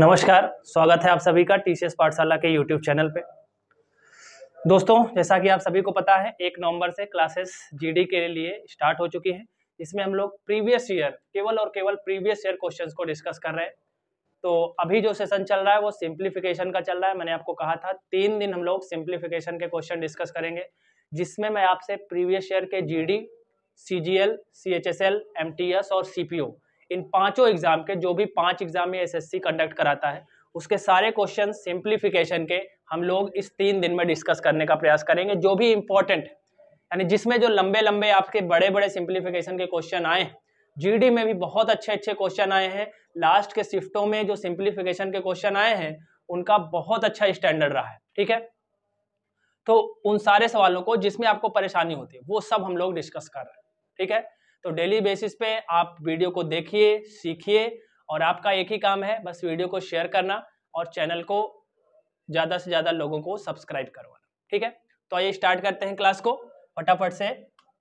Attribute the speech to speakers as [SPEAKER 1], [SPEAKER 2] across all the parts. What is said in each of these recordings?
[SPEAKER 1] नमस्कार स्वागत है आप सभी का टीसीएस पाठशाला के यूट्यूब चैनल पे दोस्तों जैसा कि आप सभी को पता है एक नवंबर से क्लासेस जीडी के लिए स्टार्ट हो चुकी है इसमें हम लोग प्रीवियस ईयर केवल और केवल प्रीवियस ईयर क्वेश्चंस को डिस्कस कर रहे हैं तो अभी जो सेशन चल रहा है वो सिंप्लीफिकेशन का चल रहा है मैंने आपको कहा था तीन दिन हम लोग सिंप्लीफिकेशन के क्वेश्चन डिस्कस करेंगे जिसमें मैं आपसे प्रीवियस ईयर के G D C G L C H S L M T S और सी पी ओ इन पांचों एग्जाम के जो भी पांच एग्जाम में एसएससी कंडक्ट कराता है उसके सारे क्वेश्चन सिंप्लीफिकेशन के हम लोग इस तीन दिन में डिस्कस करने का प्रयास करेंगे जो भी इंपॉर्टेंट यानी जिसमें जो लंबे लंबे आपके बड़े बड़े सिंप्लीफिकेशन के क्वेश्चन आए जीडी में भी बहुत अच्छे अच्छे क्वेश्चन आए हैं लास्ट के शिफ्टों में जो सिंप्लीफिकेशन के क्वेश्चन आए हैं उनका बहुत अच्छा स्टैंडर्ड रहा है ठीक है तो उन सारे सवालों को जिसमें आपको परेशानी होती है वो सब हम लोग डिस्कस कर रहे हैं ठीक है तो डेली बेसिस पे आप वीडियो को देखिए सीखिए और आपका एक ही काम है बस वीडियो को शेयर करना और चैनल को ज़्यादा से ज़्यादा लोगों को सब्सक्राइब करवाना ठीक है तो आइए स्टार्ट करते हैं क्लास को फटाफट से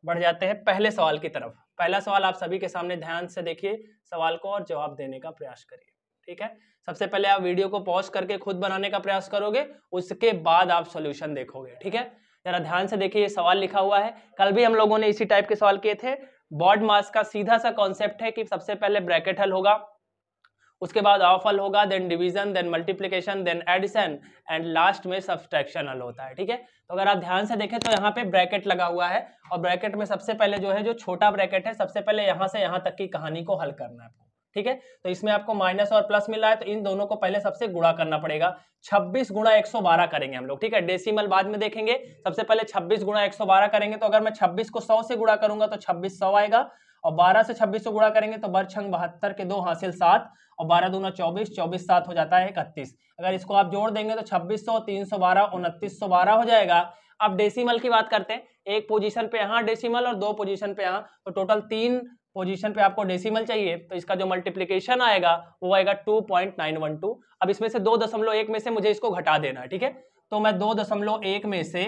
[SPEAKER 1] बढ़ जाते हैं पहले सवाल की तरफ पहला सवाल आप सभी के सामने ध्यान से देखिए सवाल को और जवाब देने का प्रयास करिए ठीक है सबसे पहले आप वीडियो को पॉज करके खुद बनाने का प्रयास करोगे उसके बाद आप सोल्यूशन देखोगे ठीक है जरा ध्यान से देखिए ये सवाल लिखा हुआ है कल भी हम लोगों ने इसी टाइप के सवाल किए थे बॉड मास का सीधा सा कॉन्सेप्ट है कि सबसे पहले ब्रैकेट हल होगा उसके बाद ऑफ हल होगा then division then multiplication then addition and last में सब्सट्रैक्शन हल होता है ठीक है तो अगर आप ध्यान से देखें तो यहाँ पे ब्रैकेट लगा हुआ है और ब्रैकेट में सबसे पहले जो है जो छोटा ब्रैकेट है सबसे पहले यहाँ से यहाँ तक की कहानी को हल करना है ठीक है तो इसमें आपको माइनस और प्लस मिल रहा है तो इन दोनों को पहले सबसे गुणा करना पड़ेगा 26 गुणा एक करेंगे हम लोग ठीक है डेसिमल बाद में देखेंगे सबसे पहले 26 गुणा एक करेंगे तो अगर मैं 26 को 100 से गुणा करूंगा तो 26 सौ आएगा और 12 से 26 को गुणा करेंगे तो बर छंग बहत्तर के दो हासिल सात और बारह दूना चौबीस चौबीस सात हो जाता है इकतीस अगर इसको आप जोड़ देंगे तो छब्बीस सौ तीन सौ बारह उनतीस सौ बारह हो जाएगा अब डेसिमल की बात करते हैं एक पोजीशन पे यहाँ डेसिमल और दो पोजीशन पे यहाँ तो टोटल तीन पोजीशन पे आपको डेसिमल चाहिए तो इसका जो मल्टीप्लीकेशन आएगा वो आएगा 2.912 अब इसमें से दो दशमलव एक में से मुझे इसको घटा देना है ठीक है तो मैं दो दशमलव एक में से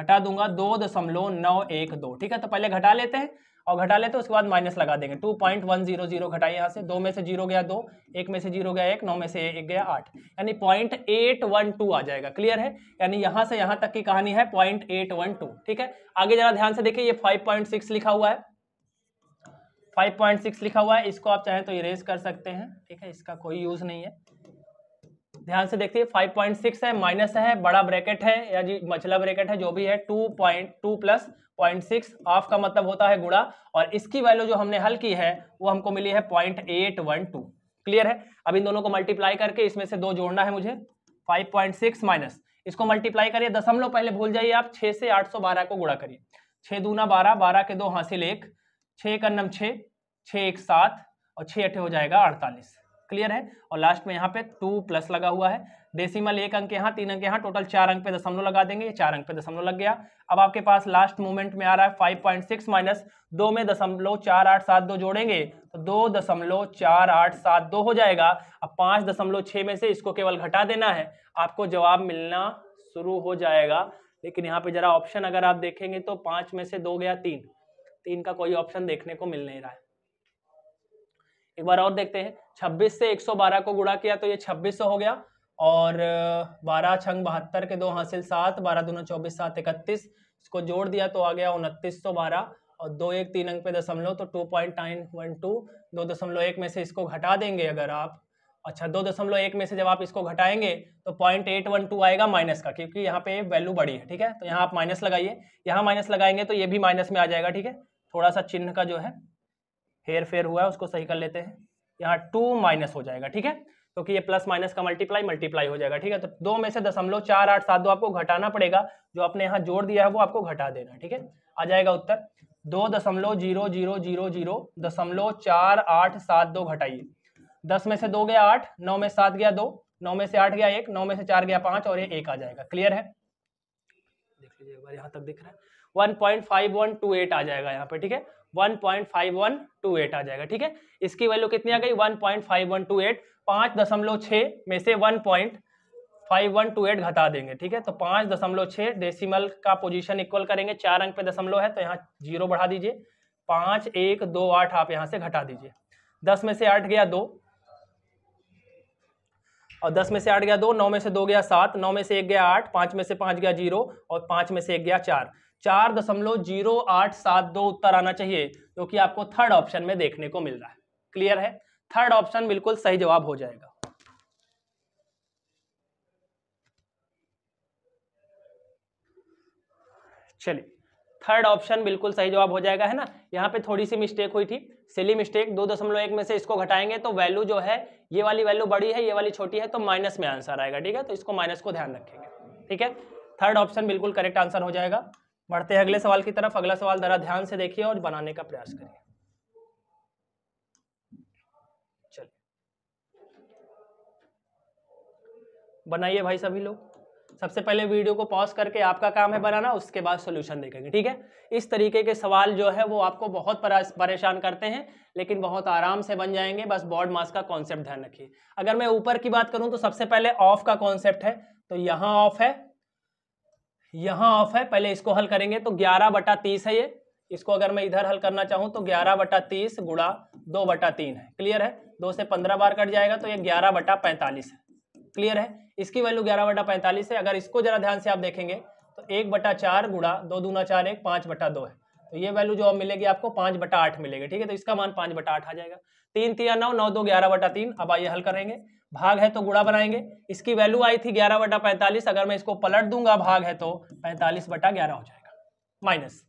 [SPEAKER 1] घटा दूंगा दो दशमलव नौ एक दो ठीक है तो पहले घटा लेते हैं और घटा ले तो उसके बाद माइनस लगा देंगे two point one zero zero घटाए यहाँ से दो में से जीरो गया दो एक में से जीरो गया एक नौ में से एक गया आठ यानी पॉइंट एट वन टू आ जाएगा क्लियर है यानी यहाँ से यहाँ तक की कहानी है पॉइंट एट वन टू ठीक है आगे जरा ध्यान से देखिए ये फाइव पॉइंट सिक्स लिखा हुआ है फाइव पॉइंट सिक्स लिखा हुआ है इसको आप चाहें तो इरेज कर सकते हैं ठीक है इसका कोई यूज़ नहीं है ध्यान से देखिए 5.6 है माइनस है बड़ा ब्रैकेट है या जी मछला ब्रैकेट है जो भी है 2.2 प्लस 0.6 ऑफ का मतलब होता है गुड़ा और इसकी वैल्यू जो हमने हल की है वो हमको मिली है 0.812 क्लियर है अब इन दोनों को मल्टीप्लाई करके इसमें से दो जोड़ना है मुझे 5.6 माइनस इसको मल्टीप्लाई करिए दशमलव पहले भूल जाइए आप छः से आठ को गुड़ा करिए छः दूना बारह बारह के दो हासिल एक छः का नम छः छः एक सात और छः अठे हो जाएगा अड़तालीस क्लियर है और लास्ट में यहाँ पे टू प्लस लगा हुआ है डेसिमल एक अंक यहाँ तीन अंक यहाँ टोटल चार अंक पे दशमलव लगा देंगे ये चार अंक पे दशमलव लग गया अब आपके पास लास्ट मोमेंट में आ रहा है फाइव पॉइंट सिक्स माइनस दो में दशमलव चार आठ सात दो जोड़ेंगे तो दो दशमलव चार आठ सात दो हो जाएगा अब पाँच दशमलव छः में से इसको केवल घटा देना है आपको जवाब मिलना शुरू हो जाएगा लेकिन यहाँ पे जरा ऑप्शन अगर आप देखेंगे तो पाँच में से दो गया तीन तीन का कोई ऑप्शन देखने को मिल नहीं रहा है एक बार और देखते हैं 26 से 112 को गुड़ा किया तो ये 2600 हो गया और बारह छंग बहत्तर के दो हासिल सात बारह दोनों चौबीस सात इकतीस इसको जोड़ दिया तो आ गया उनतीस सौ बारह और दो एक तीन अंक पे दशमलव तो two point nine one two दो दशमलव एक में से इसको घटा देंगे अगर आप अच्छा दो दशमलव एक में से जब आप इसको घटाएंगे तो पॉइंट एट वन टू आएगा माइनस का क्योंकि यहाँ पे वैल्यू बड़ी है ठीक है तो यहाँ आप माइनस लगाइए यहाँ माइनस लगाएंगे तो ये भी माइनस में आ जाएगा ठीक है थोड़ा सा चिन्ह का जो है हेयर फेयर हुआ है उसको सही कर लेते हैं यहाँ टू माइनस हो जाएगा ठीक है क्योंकि ये प्लस माइनस का मल्टीप्लाई मल्टीप्लाई हो जाएगा ठीक है तो दो में से दशमलव चार आठ सात दो आपको घटाना पड़ेगा जो आपने यहाँ जोड़ दिया है वो आपको घटा देना ठीक है आ जाएगा उत्तर दो दशमलव जीरो जीरो जीरो जीरो दशमलव चार आठ सात दो घटाइए दस में से दो गया आठ नौ में सात गया दो नौ में से आठ गया एक नौ में से चार गया पांच और ये एक आ जाएगा क्लियर है देख लीजिए एक बार यहाँ तक दिख रहा है one point five one two eight आ जाएगा यहाँ पे ठीक है 1.5128 आ जाएगा ठीक है इसकी वैल्यू कितनी आ गई 1.5128 पाँच दशमलव छः में से 1.5128 घटा देंगे ठीक है तो पाँच दशमलव छः डेसिमल का पोजीशन इक्वल करेंगे चार अंक पे दशमलव है तो यहाँ जीरो बढ़ा दीजिए पाँच एक दो आठ आप यहाँ से घटा दीजिए दस में से आठ गया दो और दस में से आठ गया दो नौ में से दो गया सात नौ में से एक गया आठ पाँच में से पाँच गया जीरो और पाँच में से एक गया चार चार दशमलव जीरो आठ सात दो उत्तर आना चाहिए जो कि आपको थर्ड ऑप्शन में देखने को मिल रहा है क्लियर है थर्ड ऑप्शन बिल्कुल सही जवाब हो जाएगा चलिए थर्ड ऑप्शन बिल्कुल सही जवाब हो जाएगा है ना यहाँ पे थोड़ी सी मिस्टेक हुई थी सिली मिस्टेक दो दशमलव एक में से इसको घटाएंगे तो वैल्यू जो है ये वाली वैल्यू बड़ी है ये वाली छोटी है तो माइनस में आंसर आएगा ठीक है तो इसको माइनस को ध्यान रखेंगे ठीक है थर्ड ऑप्शन बिल्कुल करेक्ट आंसर हो जाएगा बढ़ते हैं अगले सवाल की तरफ अगला सवाल जरा ध्यान से देखिए और बनाने का प्रयास करिए बनाइए भाई सभी लोग सबसे पहले वीडियो को पॉज करके आपका काम है बनाना उसके बाद सॉल्यूशन देखेंगे ठीक है इस तरीके के सवाल जो है वो आपको बहुत परेशान करते हैं लेकिन बहुत आराम से बन जाएंगे बस बॉड मास का कॉन्सेप्ट ध्यान रखिए अगर मैं ऊपर की बात करूं तो सबसे पहले ऑफ का कॉन्सेप्ट है तो यहाँ ऑफ है यहाँ ऑफ है पहले इसको हल करेंगे तो ग्यारह बटा तीस है ये इसको अगर मैं इधर हल करना चाहूँ तो ग्यारह बटा तीस गुड़ा दो बटा तीन है क्लियर है दो से पंद्रह बार कट जाएगा तो ये ग्यारह बटा पैंतालीस है क्लियर है इसकी वैल्यू ग्यारह बटा पैंतालीस है अगर इसको जरा ध्यान से आप देखेंगे तो एक बटा चार गुड़ा दो दूना चार एक पाँच बटा दो है तो ये वैल्यू जो अब मिलेगी आपको पाँच बटा आठ मिलेगी ठीक है तो इसका मान पाँच बटा आठ आ जाएगा तीन तीन नौ नौ दो ग्यारह बटा तीन अब आइए हल करेंगे भाग है तो गुड़ा बनाएंगे इसकी वैल्यू आई थी ग्यारह बटा पैंतालीस अगर मैं इसको पलट दूंगा भाग है तो पैंतालीस बटा ग्यारह हो जाएगा माइनस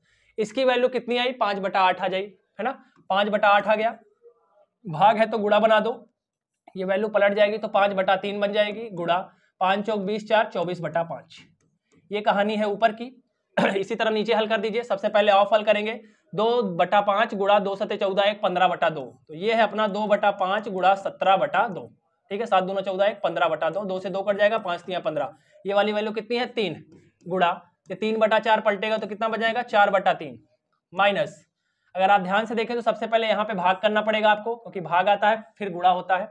[SPEAKER 1] इसकी वैल्यू कितनी आई पांच बटा आठ आ जाएगी है ना पांच बटा आठ आ गया भाग है तो गुड़ा बना दो ये वैल्यू पलट जाएगी तो पांच बटा तीन बन जाएगी गुड़ा पाँच चौक बीस चार चौबीस बटा पाँच ये कहानी है ऊपर की इसी तरह नीचे हल कर दीजिए सबसे पहले ऑफ हल करेंगे दो बटा पाँच गुड़ा दो सत्य चौदह एक पंद्रह बटा दो तो ये है अपना दो बटा पाँच गुड़ा सत्रह बटा दो ठीक है सात दोनों चौदह एक पंद्रह बटा दो दो से दो कट जाएगा पांच तीन पंद्रह ये वाली वैल्यू कितनी है तीन गुड़ा ये तीन बटा चार पलटेगा तो कितना बचाएगा चार बटा तीन माइनस अगर आप ध्यान से देखें तो सबसे पहले यहाँ पे भाग करना पड़ेगा आपको क्योंकि भाग आता है फिर गुड़ा होता है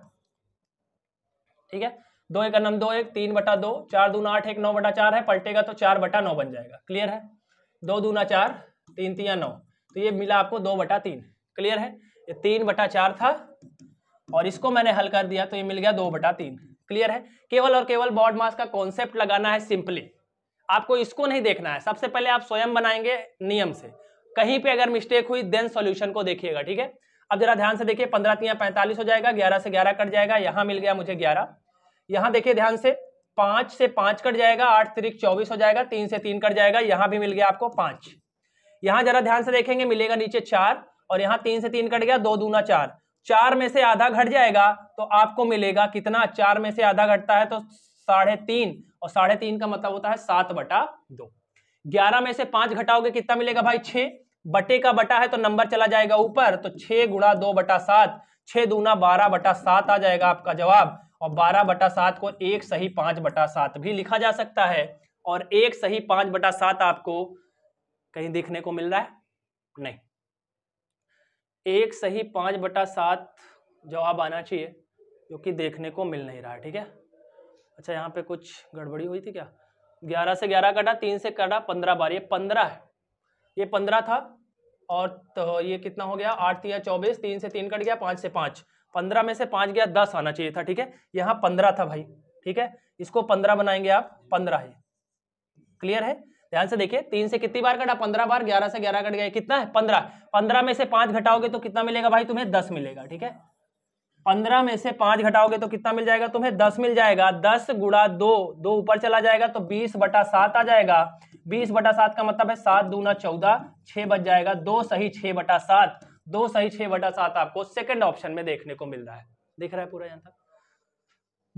[SPEAKER 1] ठीक है दो एक नम दो एक तीन बटा दो चार दूना आठ एक नौ बटा चार है पलटेगा तो चार बटा नौ बन जाएगा क्लियर है दो दूना चार तीन तीन नौ तो ये मिला आपको दो बटा तीन क्लियर है ये तीन बटा चार था और इसको मैंने हल कर दिया तो ये मिल गया दो बटा तीन क्लियर है केवल और केवल बॉड मास का कॉन्सेप्ट लगाना है सिंपली आपको इसको नहीं देखना है सबसे पहले आप स्वयं बनाएंगे नियम से कहीं पे अगर मिस्टेक हुई देन सॉल्यूशन को देखिएगा ठीक है अब जरा ध्यान से देखिए पंद्रह तीन पैंतालीस हो जाएगा ग्यारह से ग्यारह कट जाएगा यहाँ मिल गया मुझे ग्यारह यहाँ देखिए ध्यान से पांच से पांच कट जाएगा आठ तिरिक चौबीस हो जाएगा तीन से तीन कट जाएगा यहाँ भी मिल गया आपको पांच यहाँ जरा ध्यान से देखेंगे मिलेगा नीचे चार और यहाँ तीन से तीन कट गया दो दूना चार चार में से आधा घट जाएगा तो आपको मिलेगा कितना चार में से आधा घटता है तो साढ़े तीन और साढ़े तीन का मतलब होता है सात बटा दो ग्यारह में से पांच घटाओगे कितना मिलेगा भाई छह बटे का बटा है तो नंबर चला जाएगा ऊपर तो छह गुणा दो बटा सात छह दूना बारह बटा सात आ जाएगा आपका जवाब और बारह बटा सात को एक सही पांच बटा सात भी लिखा जा सकता है और एक सही पांच बटा सात आपको कहीं देखने को मिल रहा है नहीं एक सही पाँच बटा सात जवाब आना चाहिए जो कि देखने को मिल नहीं रहा ठीक है अच्छा यहाँ पे कुछ गड़बड़ी हुई थी क्या ग्यारह से ग्यारह कटा तीन से कटा पंद्रह बार ये पंद्रह है ये पंद्रह था और तो ये कितना हो गया आठ या चौबीस तीन से तीन कट गया पाँच से पाँच पंद्रह में से पाँच गया दस आना चाहिए था ठीक है यहाँ पंद्रह था भाई ठीक है इसको पंद्रह बनाएंगे आप पंद्रह है क्लियर है ध्यान से देखिए तीन से कितनी बार कटा पंद्रह बार ग्यारह से ग्यारह कट गया कितना है पंद्रह पंद्रह में से पांच घटाओगे तो कितना मिलेगा भाई तुम्हें दस मिलेगा ठीक है पंद्रह में से पांच घटाओगे तो कितना मिल जाएगा तुम्हें दस मिल जाएगा दस गुड़ा दो दो ऊपर चला जाएगा तो बीस बटा सात आ जाएगा बीस बटा सात का मतलब है सात दूना चौदह छह बच जाएगा दो सही छह बटा सात दो सही छह बटा सात आपको सेकंड ऑप्शन में देखने को मिल रहा है दिख रहा है पूरा यहां तक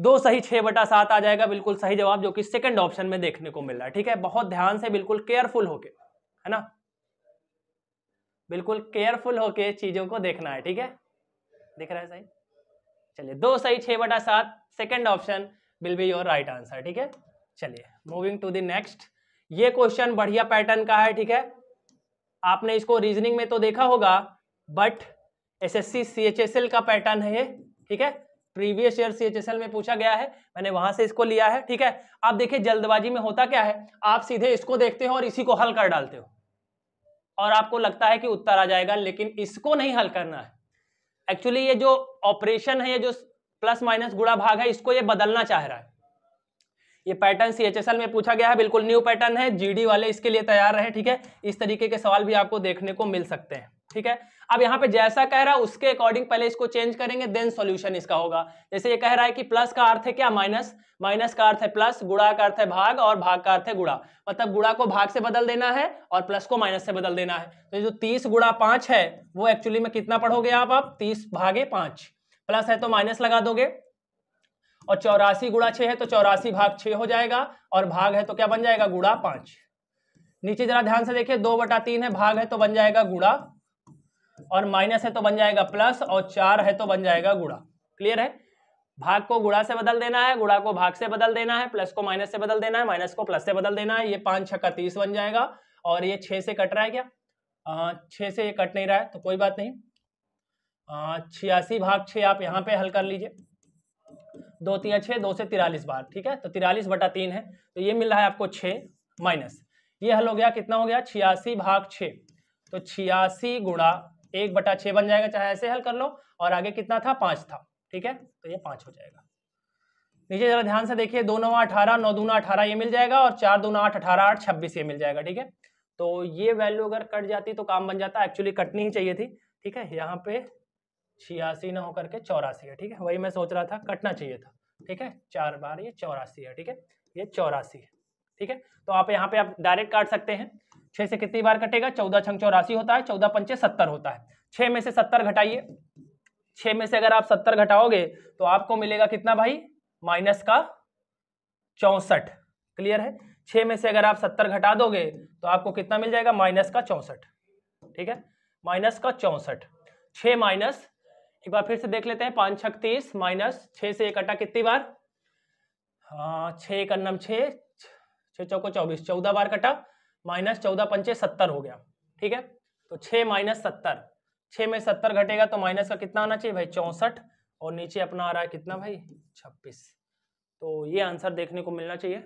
[SPEAKER 1] दो सही छः बटा सात आ जाएगा बिल्कुल सही जवाब जो कि सेकंड ऑप्शन में देखने को मिल रहा है ठीक है बहुत ध्यान से बिल्कुल केयरफुल होके है ना बिल्कुल केयरफुल होके चीजों को देखना है ठीक है दिख रहा है सही चलिए दो सही छः बटा सात second option will be your right answer ठीक है चलिए मूविंग टू द नेक्स्ट ये क्वेश्चन बढ़िया पैटर्न का है ठीक है आपने इसको रीजनिंग में तो देखा होगा but S S C C H S L का पैटर्न है ये ठीक है प्रीवियस ईयर सीएचएसएल में पूछा गया है मैंने वहां से इसको लिया है ठीक है आप देखिए जल्दबाजी में होता क्या है आप सीधे इसको देखते हो और इसी को हल कर डालते हो और आपको लगता है कि उत्तर आ जाएगा लेकिन इसको नहीं हल करना है एक्चुअली ये जो ऑपरेशन है ये जो प्लस माइनस गुड़ा भाग है इसको ये बदलना चाह रहा है ये पैटर्न सी में पूछा गया है बिल्कुल न्यू पैटर्न है जीडी वाले इसके लिए तैयार रहे ठीक है इस तरीके के सवाल भी आपको देखने को मिल सकते हैं ठीक है अब यहां पे जैसा कह रहा है उसके अकॉर्डिंग पहले इसको चेंज करेंगे देन सॉल्यूशन इसका होगा जैसे ये कह रहा है कि प्लस का अर्थ है क्या माइनस माइनस का अर्थ है प्लस गुड़ा का अर्थ है भाग और भाग का अर्थ है गुड़ा मतलब गुड़ा को भाग से बदल देना है और प्लस को माइनस से बदल देना है तो जो तीस गुड़ा पांच है वो एक्चुअली में कितना पढ़ोगे आप आप तीस भागे पांच प्लस है तो माइनस लगा दोगे और चौरासी गुड़ा छः है तो चौरासी भाग छह हो जाएगा और भाग है तो क्या बन जाएगा गुड़ा पांच नीचे जरा ध्यान से देखिए दो बटा तीन है भाग है तो बन जाएगा गुड़ा और माइनस है तो बन जाएगा प्लस और चार है तो बन जाएगा गुड़ा क्लियर है भाग को गुड़ा से बदल देना है गुड़ा को भाग से बदल देना है प्लस को माइनस से बदल देना है माइनस को प्लस से बदल देना है ये पांच पाँच का तीस बन जाएगा और ये छह से कट रहा है क्या छह से ये कट नहीं रहा है तो कोई बात नहीं छियासी भाग छ आप यहाँ पे हल कर लीजिए दो तीन छः दो से तिरालीस बार ठीक है तो तिरालीस बटा तीन है तो ये मिल रहा है आपको छः माइनस ये हल हो गया कितना हो गया छियासी भाग छ तो छियासी गुणा एक बटा छः बन जाएगा चाहे ऐसे हल कर लो और आगे कितना था पाँच था ठीक है तो ये पाँच हो जाएगा नीचे जरा ध्यान से देखिए दो नौ अठारह नौ दूना अठारह ये मिल जाएगा और चार दूना आठ अठारह आठ छब्बीस ये मिल जाएगा ठीक है तो ये वैल्यू अगर कट जाती तो काम बन जाता एक्चुअली कटनी ही चाहिए थी ठीक है यहाँ पे छियासी न होकर के चौरासी है ठीक है वही मैं सोच रहा था कटना चाहिए था ठीक है चार बार ये चौरासी है ठीक है ये चौरासी है ठीक है तो आप यहाँ पे आप डायरेक्ट काट सकते हैं छह से कितनी बार कटेगा चौदह छंग चौरासी होता है चौदह पंचे सत्तर होता है छह में से सत्तर घटाइए छह में से अगर आप सत्तर घटाओगे तो आपको मिलेगा कितना भाई माइनस का चौसठ क्लियर है छह में से अगर आप सत्तर घटा दोगे तो आपको कितना मिल जाएगा माइनस का चौसठ ठीक है माइनस का चौसठ छ माइनस एक बार फिर से देख लेते हैं पांच छक तीस माइनस छ से एक अट्टा कितनी बार हाँ, छ एक अन्नम छ चौको चौबीस चौदह बार कटा माइनस चौदह पंचे सत्तर हो गया ठीक है तो छः माइनस सत्तर छः में सत्तर घटेगा तो माइनस का कितना आना चाहिए भाई चौंसठ और नीचे अपना आ रहा है कितना भाई छब्बीस तो ये आंसर देखने को मिलना चाहिए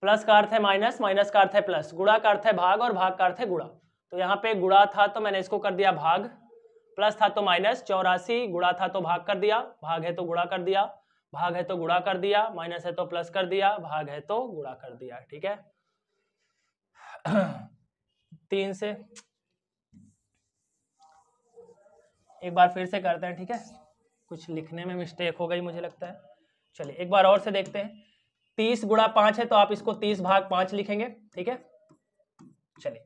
[SPEAKER 1] प्लस का अर्थ है माइनस माइनस का अर्थ है प्लस गुड़ा का अर्थ है भाग और भाग का अर्थ है गुड़ा तो यहाँ पे गुड़ा था तो मैंने इसको कर दिया भाग प्लस था तो माइनस चौरासी गुड़ा था तो भाग कर दिया भाग है तो गुड़ा कर दिया भाग है तो गुड़ा कर दिया माइनस है तो प्लस कर दिया भाग है तो गुड़ा कर दिया ठीक है तीन से एक बार फिर से करते हैं ठीक है कुछ लिखने में मिस्टेक हो गई मुझे लगता है चलिए एक बार और से देखते हैं तीस गुड़ा पांच है तो आप इसको तीस भाग पांच लिखेंगे ठीक है चलिए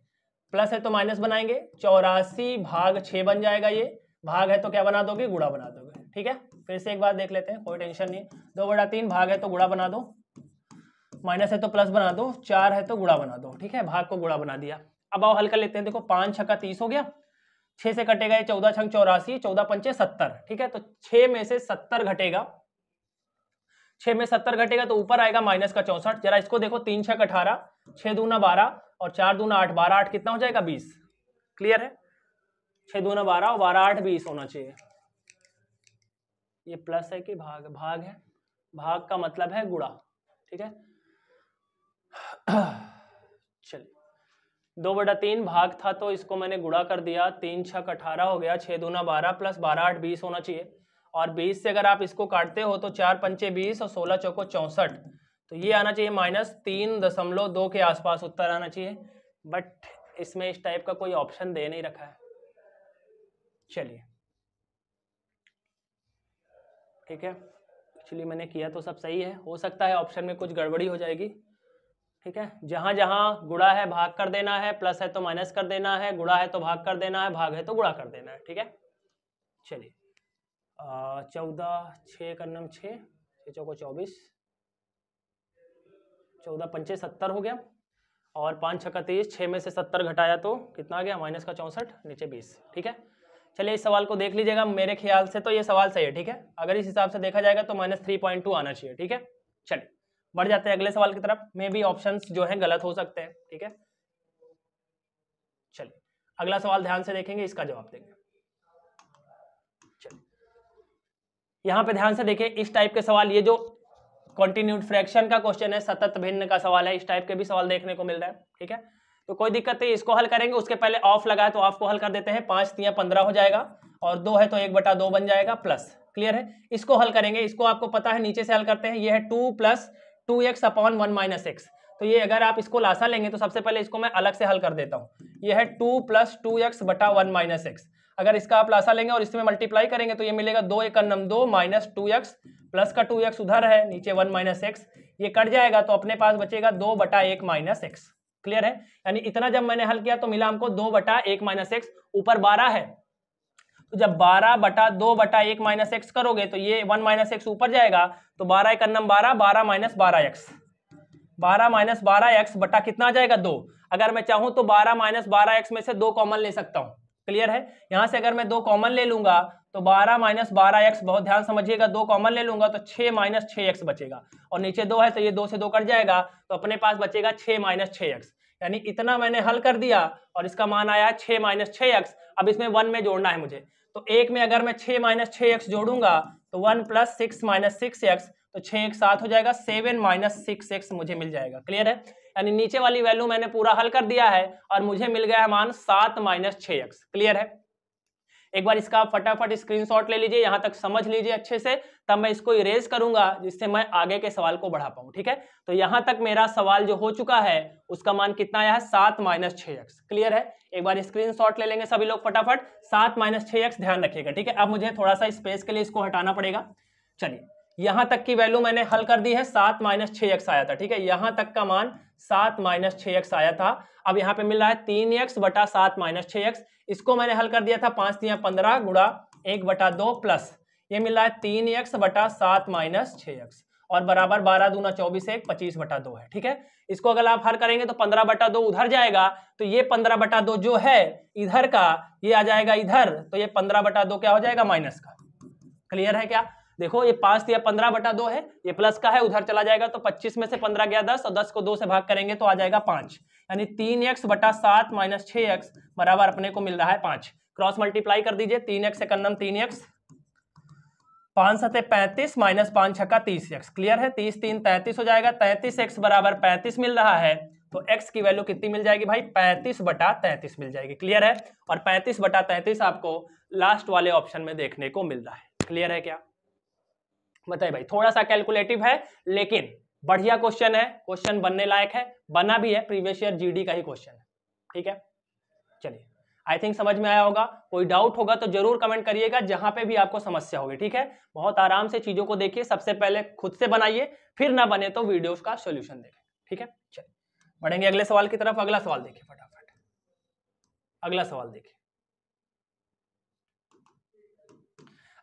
[SPEAKER 1] प्लस है तो माइनस बनाएंगे चौरासी भाग छ बन जाएगा ये भाग है तो क्या बना दोगे गुड़ा बना दोगे ठीक है फिर से एक बार देख लेते हैं कोई टेंशन नहीं दो बड़ा तीन भाग है तो गुड़ा बना दो माइनस है तो प्लस बना दो चार है तो गुड़ा बना दो ठीक है भाग को गुड़ा बना दिया अब आओ हल कर लेते हैं देखो पांच छक्का तीस हो गया छह से कटेगा ये चौदह छंग चौरासी चौदह पंचे सत्तर ठीक है तो छह में से सत्तर घटेगा छह में सत्तर घटेगा तो ऊपर आएगा माइनस का चौसठ जरा इसको देखो तीन छक अठारह छह दूना बारह और चार दूना आठ बारह आठ कितना हो जाएगा बीस क्लियर है छह दूना बारह और बारह आठ बीस होना चाहिए ये प्लस है कि भाग भाग है भाग का मतलब है गुड़ा ठीक है चलिए दो बटा तीन भाग था तो इसको मैंने गुड़ा कर दिया तीन छक अठारह हो गया छः दूना बारह प्लस बारह आठ बीस होना चाहिए और बीस से अगर आप इसको काटते हो तो चार पंचे बीस और सोलह चौको चौंसठ तो ये आना चाहिए माइनस तीन दशमलव दो के आसपास उत्तर आना चाहिए बट इसमें इस टाइप का कोई ऑप्शन दे नहीं रखा है चलिए ठीक है एक्चुअली मैंने किया तो सब सही है हो सकता है ऑप्शन में कुछ गड़बड़ी हो जाएगी ठीक है जहां जहां गुड़ा है भाग कर देना है प्लस है तो माइनस कर देना है गुड़ा है तो भाग कर देना है भाग है तो गुड़ा कर देना है ठीक है चलिए चौदह छः कन्नम छः छः चौको चौबीस चौदह पंचे सत्तर हो गया और पाँच छक्का तेईस छः में से सत्तर घटाया तो कितना आ गया माइनस का चौंसठ नीचे बीस ठीक है चलिए इस सवाल को देख लीजिएगा मेरे ख्याल से तो ये सवाल सही है ठीक है अगर इस हिसाब से देखा जाएगा तो माइनस थ्री पॉइंट टू आना चाहिए ठीक है चलिए बढ़ जाते हैं अगले सवाल की तरफ मे भी ऑप्शन जो है गलत हो सकते हैं ठीक है चलिए अगला सवाल ध्यान से देखेंगे इसका जवाब देंगे यहां यहाँ पे ध्यान से देखें इस टाइप के सवाल ये जो कॉन्टिन्यूड फ्रैक्शन का क्वेश्चन है सतत भिन्न का सवाल है इस टाइप के भी सवाल देखने को मिल रहा है ठीक है तो कोई दिक्कत नहीं इसको हल करेंगे उसके पहले ऑफ लगा है तो ऑफ को हल कर देते हैं पांच तिया पंद्रह हो जाएगा और दो है तो एक बटा दो बन जाएगा प्लस क्लियर है इसको हल करेंगे इसको आपको पता है नीचे से हल करते हैं यह है two plus two x upon one minus x तो ये अगर आप इसको लासा लेंगे तो सबसे पहले इसको मैं अलग से हल कर देता हूँ ये है टू प्लस टू एक्स बटा वन माइनस एक्स अगर इसका आप लासा लेंगे और इसमें मल्टीप्लाई करेंगे तो ये मिलेगा दो एक नम दो माइनस टू एक्स प्लस का टू एक्स उधर है नीचे वन माइनस एक्स ये कट जाएगा तो अपने पास बचेगा दो बटा एक माइनस एक्स क्लियर है यानी इतना जब मैंने हल किया तो मिला हमको दो बटा एक माइनस एक्स ऊपर बारह है तो जब बारह बटा दो बटा एक माइनस एक्स करोगे तो ये वन माइनस एक्स ऊपर जाएगा तो बारह एक अन्नम बारह बारह माइनस बारह एक्स बारह माइनस बारह एक्स बटा कितना आ जाएगा दो अगर मैं चाहूँ तो बारह माइनस बारह एक्स में से दो कॉमन ले सकता हूँ क्लियर है यहाँ से अगर मैं दो कॉमन ले लूंगा तो बारह माइनस बारह एक्स बहुत ध्यान समझिएगा दो कॉमन ले लूंगा तो छह माइनस छः एक्स बचेगा और नीचे दो है तो ये दो से दो कट जाएगा तो अपने पास बचेगा छह माइनस छः एक्स यानी इतना मैंने हल कर दिया और इसका मान आया छः माइनस छह एक्स अब इसमें वन में जोड़ना है मुझे तो एक में अगर मैं छ माइनस छ एक्स जोड़ूंगा तो one plus six minus six x तो छ एक साथ हो जाएगा सेवन माइनस सिक्स एक्स मुझे मिल जाएगा क्लियर है यानी नीचे वाली वैल्यू मैंने पूरा हल कर दिया है और मुझे मिल गया है मान सात माइनस छ एक्स क्लियर है एक बार इसका फटाफट स्क्रीनशॉट ले लीजिए यहां तक समझ लीजिए अच्छे से तब मैं इसको इरेज करूंगा जिससे मैं आगे के सवाल को बढ़ा पाऊं ठीक है तो यहां तक मेरा सवाल जो हो चुका है उसका मान कितना आया है सात माइनस छः एक्स क्लियर है एक बार स्क्रीन ले लेंगे सभी लोग फटाफट सात माइनस छः एक्स ध्यान रखिएगा ठीक है अब मुझे थोड़ा सा स्पेस के लिए इसको हटाना पड़ेगा चलिए यहां तक की वैल्यू मैंने हल कर दी है सात माइनस छः एक्स आया था ठीक है यहां तक का मान सात माइनस छः एक्स आया था अब यहाँ पे मिल रहा है तीन एक्स बटा सात माइनस छः एक्स इसको मैंने हल कर दिया था पांच दिया पंद्रह गुड़ा एक बटा दो प्लस ये मिल रहा है तीन एक्स बटा सात माइनस छः एक्स और बराबर बारह दूना चौबीस एक पच्चीस बटा दो है ठीक है इसको अगर आप हर करेंगे तो पंद्रह बटा दो उधर जाएगा तो ये पंद्रह बटा दो जो है इधर का ये आ जाएगा इधर तो ये पंद्रह बटा दो क्या हो जाएगा माइनस का क्लियर है क्या देखो ये पांच या पंद्रह बटा दो है ये प्लस का है उधर चला जाएगा तो पच्चीस में से पंद्रह गया दस और दस को दो से भाग करेंगे तो आ जाएगा पांच यानी तीन एक्स बटा सात माइनस छः एक्स बराबर अपने को मिल रहा है पांच क्रॉस मल्टीप्लाई कर दीजिए तीन एक्स इकन्नम तीन एक्स पांच सतह पैंतीस माइनस पाँच छक्का तीस एक्स क्लियर है तीस तीन तैतीस हो जाएगा तैतीस एक्स बराबर पैंतीस मिल रहा है तो x की वैल्यू कितनी मिल जाएगी भाई पैंतीस बटा तैंतीस मिल जाएगी क्लियर है और पैंतीस बटा तैंतीस आपको लास्ट वाले ऑप्शन में देखने को मिल रहा है क्लियर है क्या बताइए भाई थोड़ा सा कैलकुलेटिव है लेकिन बढ़िया क्वेश्चन है क्वेश्चन बनने लायक है बना भी है प्रीवियस ईयर जीडी का ही क्वेश्चन है ठीक है चलिए आई थिंक समझ में आया होगा कोई डाउट होगा तो जरूर कमेंट करिएगा जहां पे भी आपको समस्या होगी ठीक है बहुत आराम से चीजों को देखिए सबसे पहले खुद से बनाइए फिर ना बने तो वीडियो का सोल्यूशन देखें ठीक है चलिए बढ़ेंगे अगले सवाल की तरफ अगला सवाल देखिए फटाफट अगला सवाल देखिए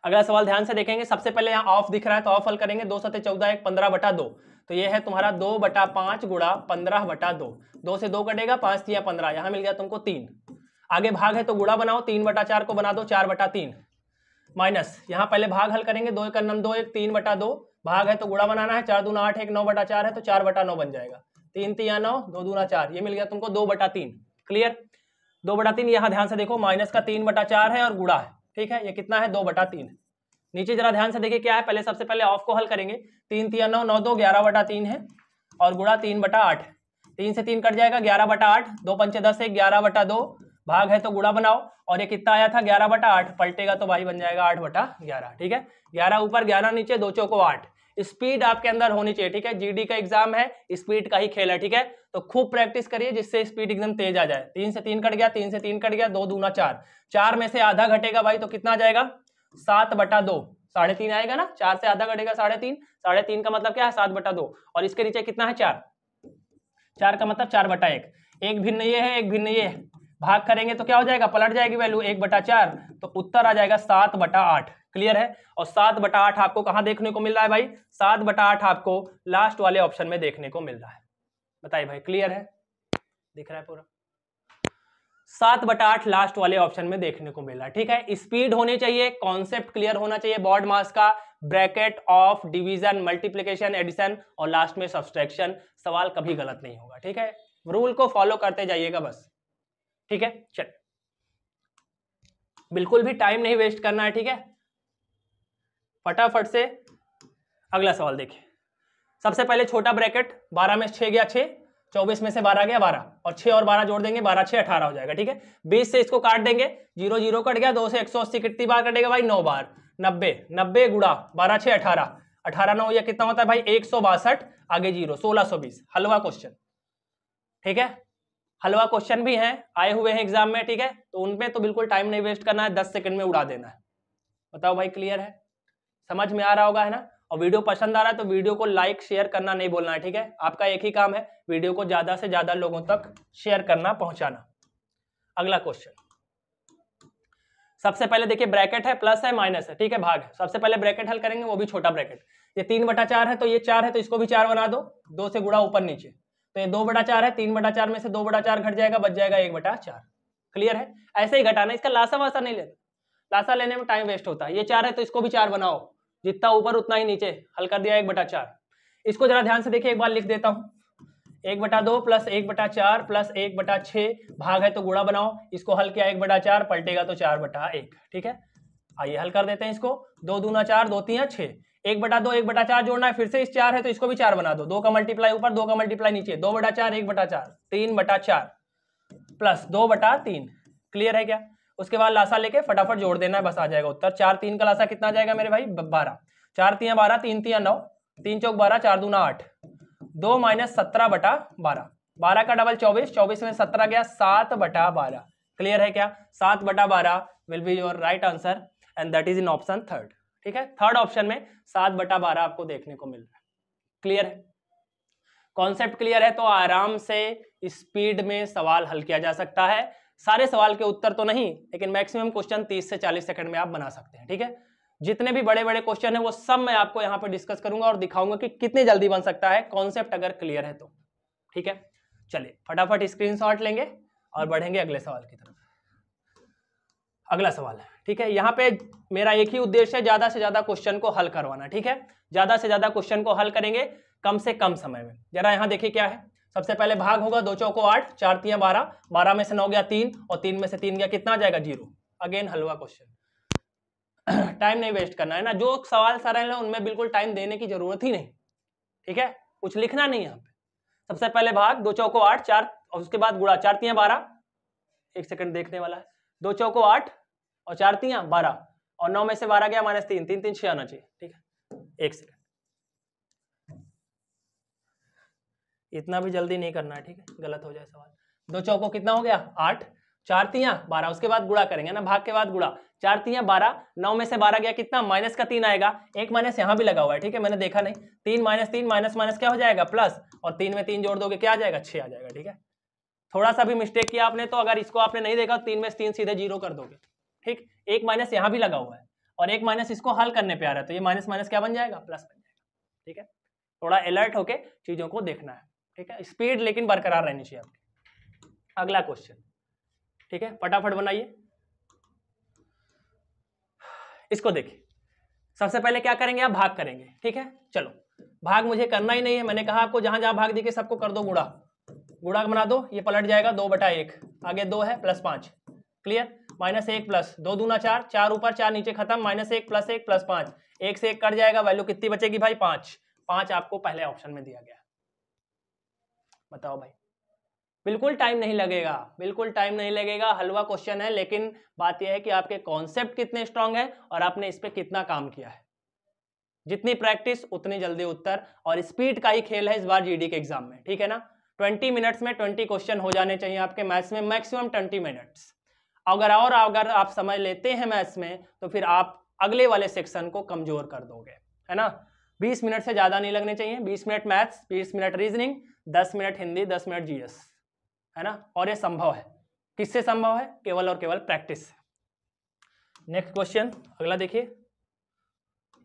[SPEAKER 1] अगला सवाल ध्यान से देखेंगे सबसे पहले यहाँ ऑफ दिख रहा है तो ऑफ हल करेंगे दो सत्य चौदह एक पंद्रह बटा दो तो ये है तुम्हारा दो बटा पांच गुड़ा पंद्रह बटा दो दो से दो कटेगा पांच या पंद्रह यहां मिल गया तुमको तीन आगे भाग है तो गुड़ा बनाओ तीन बटा चार को बना दो चार बटा तीन माइनस यहां पहले भाग हल करेंगे दो एक नम दो एक तीन बटा दो भाग है तो गुड़ा बनाना है चार दूना आठ एक नौ बटा चार है तो चार बटा नौ बन जाएगा तीन तीन नौ दो दूना चार ये मिल गया तुमको दो बटा तीन क्लियर दो बटा तीन यहां ध्यान से देखो माइनस का तीन बटा चार है और गुड़ा है ठीक है ये कितना है दो बटा तीन नीचे जरा ध्यान से देखिए क्या है पहले सबसे पहले ऑफ को हल करेंगे तीन तीन नौ नौ दो ग्यारह बटा तीन है और गुड़ा तीन बटा आठ तीन से तीन कट जाएगा ग्यारह बटा आठ दो पंचे दस एक ग्यारह बटा दो भाग है तो गुड़ा बनाओ और ये कितना आया था ग्यारह बटा आठ पलटेगा तो भाई बन जाएगा आठ बटा ग्यारह ठीक है ग्यारह ऊपर ग्यारह नीचे दो चौको आठ स्पीड आपके अंदर होनी चाहिए ठीक है जीडी का एग्जाम है स्पीड का ही खेल है ठीक है तो खूब प्रैक्टिस करिए जिससे स्पीड एकदम तेज आ जाए तीन से तीन कट गया तीन से तीन कट गया दो दूना चार चार में से आधा घटेगा भाई तो कितना जाएगा सात बटा दो साढ़े तीन आएगा ना चार से आधा कटेगा साढ़े तीन साढ़े तीन का मतलब क्या है सात बटा दो और इसके नीचे कितना है चार चार का मतलब चार बटा एक एक भिन्न ये है एक भिन्न ये है भाग करेंगे तो क्या हो जाएगा पलट जाएगी वैल्यू एक बटा चार तो उत्तर आ जाएगा सात बटा आठ क्लियर है और सात बटा आठ आपको कहाँ देखने को मिल रहा है भाई सात बटा आठ आपको लास्ट वाले ऑप्शन में देखने को मिल रहा है बताइए भाई क्लियर है दिख रहा है पूरा सात बटा आठ लास्ट वाले ऑप्शन में देखने को मिला ठीक है स्पीड होने चाहिए कॉन्सेप्ट क्लियर होना चाहिए बॉर्ड मास का bracket of division multiplication addition और लास्ट में सब्सट्रैक्शन सवाल कभी गलत नहीं होगा ठीक है रूल को फॉलो करते जाइएगा बस ठीक है चल बिल्कुल भी टाइम नहीं वेस्ट करना है ठीक है फटाफट से अगला सवाल देखिए सबसे पहले छोटा ब्रैकेट बारह में छह गया छह चौबीस में से बारह गया बारह और छह और बारह जोड़ देंगे बारह छह अठारह हो जाएगा ठीक है बीस से इसको काट देंगे जीरो जीरो कट गया दो से एक सौ अस्सी कितनी बार कटेगा भाई नौ बार नब्बे नब्बे गुड़ा बारह छह अठारह अठारह नौ या कितना होता है भाई एक सौ बासठ आगे जीरो सोलह सौ बीस हलवा क्वेश्चन ठीक है हलवा क्वेश्चन भी हैं आए हुए हैं एग्जाम में ठीक है तो उनमें तो बिल्कुल टाइम नहीं वेस्ट करना है दस सेकंड में उड़ा देना है बताओ भाई क्लियर है समझ में आ रहा होगा है ना और वीडियो पसंद आ रहा है तो वीडियो को लाइक शेयर करना नहीं बोलना है ठीक है आपका एक ही काम है वीडियो को ज्यादा से ज्यादा लोगों तक शेयर करना पहुंचाना अगला क्वेश्चन सबसे पहले देखिए ब्रैकेट है प्लस है माइनस है ठीक है भाग है सबसे पहले ब्रैकेट हल करेंगे वो भी छोटा ब्रैकेट ये तीन बटा चार है तो ये चार है तो इसको भी चार बना दो दो से गुड़ा ऊपर नीचे तो ये दो बटा चार है तीन बटा चार में से दो बटा चार घट जाएगा बच जाएगा एक बटा चार क्लियर है ऐसे ही घटाना इसका लासा वासा नहीं लेना लासा लेने में टाइम वेस्ट होता है ये चार है तो इसको भी चार बनाओ जितना ऊपर उतना ही नीचे हल कर दिया एक बटा चार इसको जरा ध्यान से देखिए एक बार लिख देता हूं एक बटा दो प्लस एक बटा चार प्लस एक बटा छ भाग है तो गुड़ा बनाओ इसको हल किया एक बटा चार पलटेगा तो चार बटा एक ठीक है आइए हल कर देते हैं इसको दो दूना चार दो तीन छह एक बटा दो एक बटा चार जोड़ना है फिर से इस चार है तो इसको भी चार बना दो दो का मल्टीप्लाई ऊपर दो का मल्टीप्लाई नीचे दो बटा चार एक बटा चार तीन बटा चार प्लस दो बटा तीन क्लियर है क्या उसके बाद लाशा लेके फटाफट जोड़ देना है बस आ जाएगा उत्तर चार तीन का लाशा कितना जाएगा मेरे भाई बारह चार तीन बारह तीन तीन नौ तीन चौक बारह चार दूना आठ दो माइनस सत्रह बटा बारह बारह का डबल चौबीस चौबीस में सत्रह गया सात बटा बारह क्लियर है क्या सात बटा बारह will be your right answer and that is in option third ठीक है थर्ड ऑप्शन में सात बटा बारह आपको देखने को मिल रहा है क्लियर है कॉन्सेप्ट क्लियर है तो आराम से स्पीड में सवाल हल किया जा सकता है सारे सवाल के उत्तर तो नहीं लेकिन मैक्सिमम क्वेश्चन 30 से 40 सेकंड में आप बना सकते हैं ठीक है जितने भी बड़े बड़े क्वेश्चन है वो सब मैं आपको यहाँ पर डिस्कस करूंगा और दिखाऊंगा कि कितनी जल्दी बन सकता है कॉन्सेप्ट अगर क्लियर है तो ठीक है चलिए फटाफट स्क्रीन लेंगे और बढ़ेंगे अगले सवाल की तरफ अगला सवाल है ठीक है यहाँ पे मेरा एक ही उद्देश्य है ज्यादा से ज्यादा क्वेश्चन को हल करवाना ठीक है ज्यादा से ज्यादा क्वेश्चन को हल करेंगे कम से कम समय में जरा यहाँ देखिए क्या है सबसे पहले भाग होगा दो चौको आठ चार तीन बारह बारह में से नौ गया तीन और तीन में से तीन गया कितना जाएगा जीरो अगेन हलवा क्वेश्चन टाइम नहीं वेस्ट करना है ना जो सवाल सारे हैं उनमें बिल्कुल टाइम देने की जरूरत ही नहीं ठीक है कुछ लिखना नहीं यहाँ पे सबसे पहले भाग दो चौको आठ चार और उसके बाद गुड़ा चार तीन बारह एक सेकंड देखने वाला है दो चौको आठ और चार तीन बारह और नौ में से बारह गया माइनस तीन तीन तीन छः आना चाहिए ठीक है एक सेकंड इतना भी जल्दी नहीं करना है ठीक है गलत हो जाए सवाल दो चौको कितना हो गया आठ चार तिया बारह उसके बाद गुड़ा करेंगे ना भाग के बाद गुड़ा चार तिया बारह नौ में से बारह गया कितना माइनस का तीन आएगा एक माइनस यहाँ भी लगा हुआ है ठीक है मैंने देखा नहीं तीन माइनस तीन माइनस माइनस क्या हो जाएगा प्लस और तीन में तीन जोड़ दोगे क्या आ जाएगा छह आ जाएगा ठीक है थोड़ा सा भी मिस्टेक किया आपने तो अगर इसको आपने नहीं देखा तो तीन में तीन सीधे जीरो कर दोगे ठीक एक माइनस यहाँ भी लगा हुआ है और एक माइनस इसको हल करने पे आ रहा है तो ये माइनस माइनस क्या बन जाएगा प्लस बन जाएगा ठीक है थोड़ा अलर्ट होके चीज़ों को देखना है ठीक है स्पीड लेकिन बरकरार रहनी चाहिए आपकी अगला क्वेश्चन ठीक है फटाफट बनाइए इसको देखिए सबसे पहले क्या करेंगे आप भाग करेंगे ठीक है चलो भाग मुझे करना ही नहीं है मैंने कहा आपको जहां जहां भाग दिखे सबको कर दो गुड़ा गुड़ा बना दो ये पलट जाएगा दो बटा एक आगे दो है प्लस पांच क्लियर माइनस एक प्लस दो दूना चार चार ऊपर चार नीचे खत्म माइनस एक प्लस एक प्लस पांच एक से एक कट जाएगा वैल्यू कितनी बचेगी भाई पांच पांच आपको पहले ऑप्शन में दिया गया बताओ भाई बिल्कुल टाइम नहीं लगेगा बिल्कुल टाइम नहीं लगेगा हलवा क्वेश्चन है लेकिन बात यह है कि आपके कॉन्सेप्ट कितने स्ट्रांग है और आपने इस पर कितना काम किया है जितनी प्रैक्टिस उतनी जल्दी उत्तर और स्पीड का ही खेल है इस बार जीडी के एग्जाम में ठीक है ना 20 मिनट्स में 20 क्वेश्चन हो जाने चाहिए आपके मैथ्स में मैक्सिमम 20 मिनट्स अगर और अगर आप समझ लेते हैं मैथ्स में तो फिर आप अगले वाले सेक्शन को कमजोर कर दोगे है ना 20 मिनट से ज़्यादा नहीं लगने चाहिए 20 मिनट मैथ्स 20 मिनट रीजनिंग दस मिनट हिंदी दस मिनट जीएस है ना और ये संभव है किससे संभव है केवल और केवल प्रैक्टिस नेक्स्ट क्वेश्चन अगला देखिए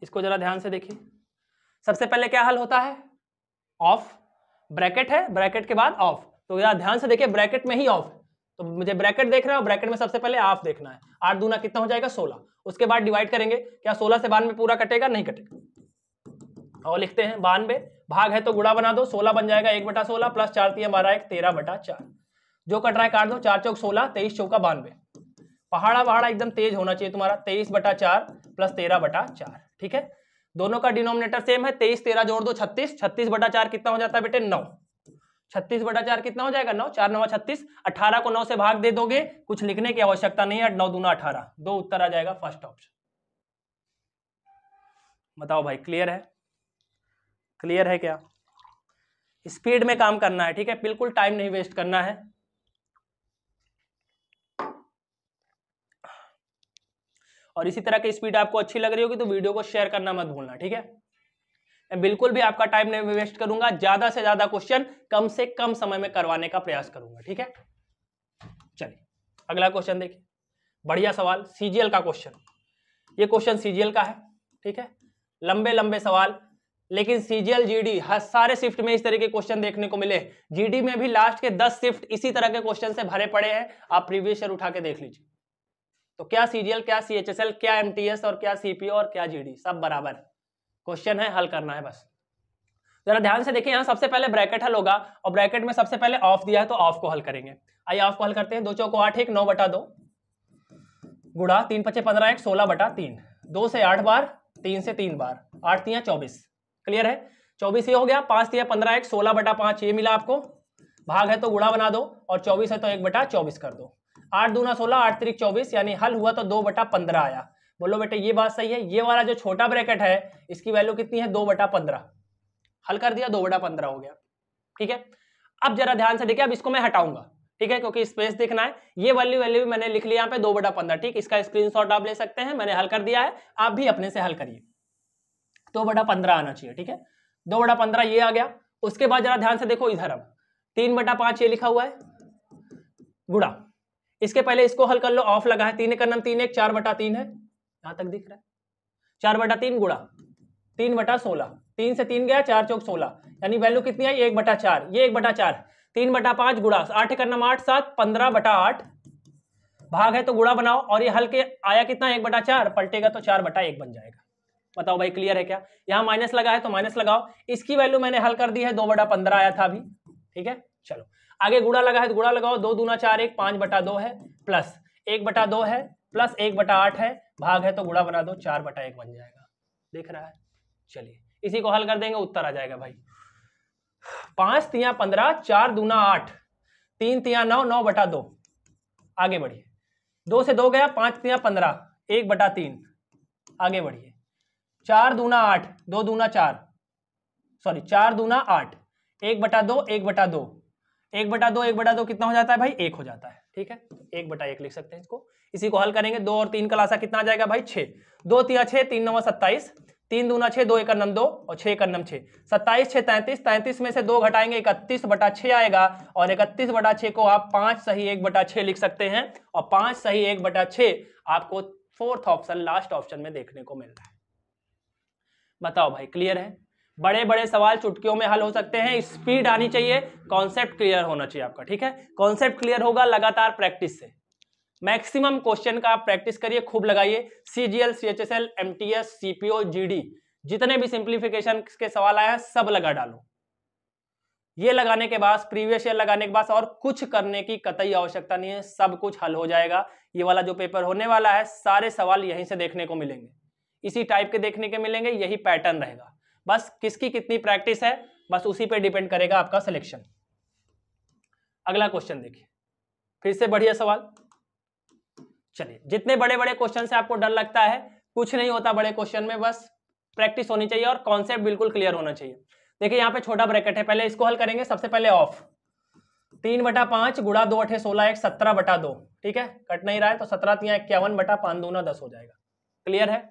[SPEAKER 1] इसको जरा ध्यान से देखिए सबसे पहले क्या हल होता है ऑफ ब्रैकेट है ब्रैकेट के बाद ऑफ तो जरा ध्यान से देखिए ब्रैकेट में ही ऑफ तो मुझे ब्रैकेट देख रहा है ब्रैकेट में सबसे पहले ऑफ देखना है आठ दूना कितना हो जाएगा सोलह उसके बाद डिवाइड करेंगे क्या सोलह से बानवे पूरा कटेगा नहीं कटेगा और लिखते हैं बानवे भाग है तो गुड़ा बना दो सोलह बन जाएगा एक बटा सोलह प्लस चार तीन बारह एक तेरह बटा चार जो कट रहा है काट दो चार चौक सोलह तेईस चौका बानवे पहाड़ा वहाड़ा एकदम तेज होना चाहिए तुम्हारा तेईस बटा चार प्लस तेरह बटा चार ठीक है दोनों का डिनोमिनेटर सेम है तेईस तेरह जोड़ दो छत्तीस छत्तीस बटा चार कितना हो जाता है बेटे नौ छत्तीस बटा चार कितना हो जाएगा नौ चार नवा छत्तीस अठारह को नौ से भाग दे दोगे कुछ लिखने की आवश्यकता नहीं है नौ दूना अठारह दो उत्तर आ जाएगा फर्स्ट ऑप्शन बताओ भाई क्लियर है क्लियर है क्या स्पीड में काम करना है ठीक है बिल्कुल टाइम नहीं वेस्ट करना है और इसी तरह की स्पीड आपको अच्छी लग रही होगी तो वीडियो को शेयर करना मत भूलना ठीक है मैं बिल्कुल भी आपका टाइम नहीं वेस्ट करूंगा ज्यादा से ज्यादा क्वेश्चन कम से कम समय में करवाने का प्रयास करूंगा ठीक है चलिए अगला क्वेश्चन देखिए बढ़िया सवाल सीजीएल का क्वेश्चन ये क्वेश्चन सीजीएल का है ठीक है लंबे लंबे सवाल लेकिन सीजीएल जीडी हर सारे शिफ्ट में इस तरह के क्वेश्चन देखने को मिले जीडी में भी लास्ट के दस शिफ्ट इसी तरह के क्वेश्चन से भरे पड़े हैं आप प्रीवियस ईयर उठा के देख लीजिए तो क्या सीजीएल क्या सीएचएसएल क्या एमटीएस और क्या सीपीओ और क्या जीडी सब बराबर है क्वेश्चन है हल करना है बस जरा ध्यान से देखिए यहाँ सबसे पहले ब्रैकेट हल होगा और ब्रैकेट में सबसे पहले ऑफ दिया है तो ऑफ को हल करेंगे आइए ऑफ को हल करते हैं दो चौको आठ एक नौ बटा दो गुड़ा तीन पचे पंद्रह एक सोलह बटा तीन दो से आठ बार तीन से तीन बार आठ तीन चौबीस क्लियर है चौबीस ये हो गया पांच दिया पंद्रह एक सोलह बटा पांच ये मिला आपको भाग है तो गुड़ा बना दो और चौबीस है तो एक बटा चौबीस कर दो आठ दूना सोलह आठ तरीक चौबीस यानी हल हुआ तो दो बटा पंद्रह आया बोलो बेटे ये बात सही है ये वाला जो छोटा ब्रैकेट है इसकी वैल्यू कितनी है दो बटा पंद्रह हल कर दिया दो बटा पंद्रह हो गया ठीक है अब जरा ध्यान से देखिए अब इसको मैं हटाऊंगा ठीक है क्योंकि स्पेस देखना है ये वैल्यू वैल्यू मैंने लिख लिया यहाँ पे दो बटा पंद्रह ठीक इसका शॉट आप ले सकते हैं मैंने हल कर दिया है आप भी अपने से हल करिए दो बटा पंद्रह आना चाहिए ठीक है दो बटा पंद्रह ये आ गया उसके बाद जरा ध्यान से देखो इधर अब तीन बटा पांच ये लिखा हुआ है गुड़ा इसके पहले इसको हल कर लो ऑफ लगा है तीन एक नम तीन एक चार बटा तीन है यहां तक दिख रहा है चार बटा तीन गुड़ा तीन बटा सोलह तीन से तीन गया चार चौक सोलह यानी वैल्यू कितनी आई एक बटा चार ये एक बटा चार तीन बटा पांच गुड़ा आठ नम आठ सात पंद्रह बटा आठ भाग है तो गुड़ा बनाओ और ये हल के आया कितना एक बटा चार पलटेगा तो चार बटा एक बन जाएगा बताओ भाई क्लियर है क्या यहाँ माइनस लगा है तो माइनस लगाओ इसकी वैल्यू मैंने हल कर दी है दो बटा पंद्रह आया था अभी ठीक है चलो आगे गुड़ा लगा है तो गुड़ा लगाओ दो दूना चार एक पांच बटा दो है प्लस एक बटा दो है प्लस एक बटा आठ है भाग है तो गुड़ा बना दो चार बटा एक बन जाएगा देख रहा है चलिए इसी को हल कर देंगे उत्तर आ जाएगा भाई पांच तिया पंद्रह चार दूना आठ तीन तिया नौ नौ बटा दो आगे बढ़िए दो से दो गया पांच तिया पंद्रह एक बटा तीन आगे बढ़िए चार दूना आठ दो दूना चार सॉरी चार दूना आठ एक बटा दो एक बटा दो एक बटा दो एक बटा दो कितना हो जाता है भाई एक हो जाता है ठीक है एक बटा एक लिख सकते हैं इसको इसी को हल करेंगे दो और तीन कलासा कितना आ जाएगा भाई छः दो तीन छः तीन नवा सत्ताईस तीन दूना छः दो एक नम दो और छः एक नम छः सत्ताईस छः तैंतीस तैंतीस में से दो घटाएंगे इकतीस बटा छः आएगा और इकतीस बटा छः को आप पाँच सही एक बटा छः लिख सकते हैं और पाँच सही एक बटा छः आपको फोर्थ ऑप्शन लास्ट ऑप्शन में देखने को मिल रहा है बताओ भाई क्लियर है बड़े बड़े सवाल चुटकियों में हल हो सकते हैं स्पीड आनी चाहिए कॉन्सेप्ट क्लियर होना चाहिए आपका ठीक है कॉन्सेप्ट क्लियर होगा लगातार प्रैक्टिस से मैक्सिमम क्वेश्चन का आप प्रैक्टिस करिए खूब लगाइए C G L C H S L M T S C P O G D जितने भी सिंप्लीफिकेशन के सवाल आए हैं सब लगा डालो ये लगाने के बाद प्रीवियस ईयर लगाने के बाद और कुछ करने की कतई आवश्यकता नहीं है सब कुछ हल हो जाएगा ये वाला जो पेपर होने वाला है सारे सवाल यहीं से देखने को मिलेंगे इसी टाइप के देखने के मिलेंगे यही पैटर्न रहेगा बस किसकी कितनी प्रैक्टिस है बस उसी पर डिपेंड करेगा आपका सिलेक्शन अगला क्वेश्चन देखिए फिर से बढ़िया सवाल चलिए जितने बड़े बड़े क्वेश्चन से आपको डर लगता है कुछ नहीं होता बड़े क्वेश्चन में बस प्रैक्टिस होनी चाहिए और कॉन्सेप्ट बिल्कुल क्लियर होना चाहिए देखिए यहाँ पे छोटा ब्रैकेट है पहले इसको हल करेंगे सबसे पहले ऑफ तीन बटा पांच गुड़ा दो अठे सोलह एक सत्रह बटा दो ठीक है कट नहीं रहा है तो सत्रह इक्यावन बटा पांच दो न दस हो जाएगा क्लियर है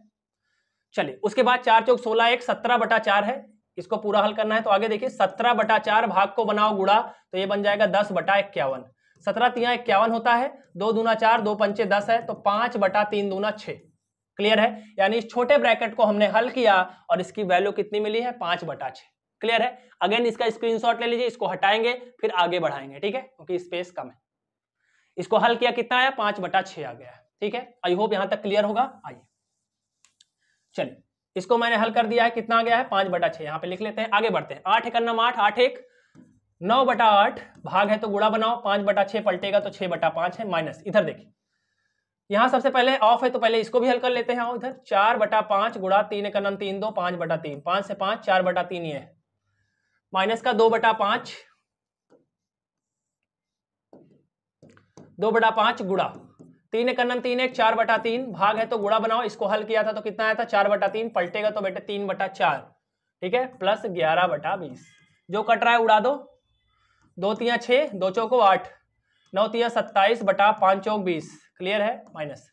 [SPEAKER 1] चलिए उसके बाद चार चौक सोलह एक सत्रह बटा चार है इसको पूरा हल करना है तो आगे देखिए सत्रह बटा चार भाग को बनाओ गुड़ा तो ये बन जाएगा दस बटा इक्यावन सत्रह तिया इक्यावन होता है दो दूना चार दो पंचे दस है तो पांच बटा तीन दूना छ क्लियर है यानी इस छोटे ब्रैकेट को हमने हल किया और इसकी वैल्यू कितनी मिली है पांच बटा छे क्लियर है अगेन इसका स्क्रीन ले लीजिए इसको हटाएंगे फिर आगे बढ़ाएंगे ठीक है क्योंकि स्पेस कम है इसको हल किया कितना आया पांच बटा आ गया ठीक है आई होप यहाँ तक क्लियर होगा आइए चलिए इसको मैंने हल कर दिया है कितना आ गया है पांच बटा छह यहाँ पे लिख लेते हैं आगे बढ़ते हैं आठ एक आठ आठ एक नौ बटा आठ भाग है तो गुड़ा बनाओ पांच बटा छह पलटेगा तो छह बटा पांच है माइनस इधर देखिए यहाँ सबसे पहले ऑफ है तो पहले इसको भी हल कर लेते हैं इधर चार बटा पांच गुड़ा तीन एक तीन दो पांच बटा तीन पांच से पांच चार बटा तीन ये है माइनस का दो बटा पांच दो बटा पांच गुड़ा तीन एक अन्नम तीन एक चार बटा तीन भाग है तो गुड़ा बनाओ इसको हल किया था तो कितना आया था चार बटा तीन पलटेगा तो बेटे तीन बटा चार ठीक है प्लस ग्यारह बटा बीस जो कट रहा है उड़ा दो दो तिया छः दो चौको आठ नौ तिया सत्ताईस बटा पाँच चौक बीस क्लियर है माइनस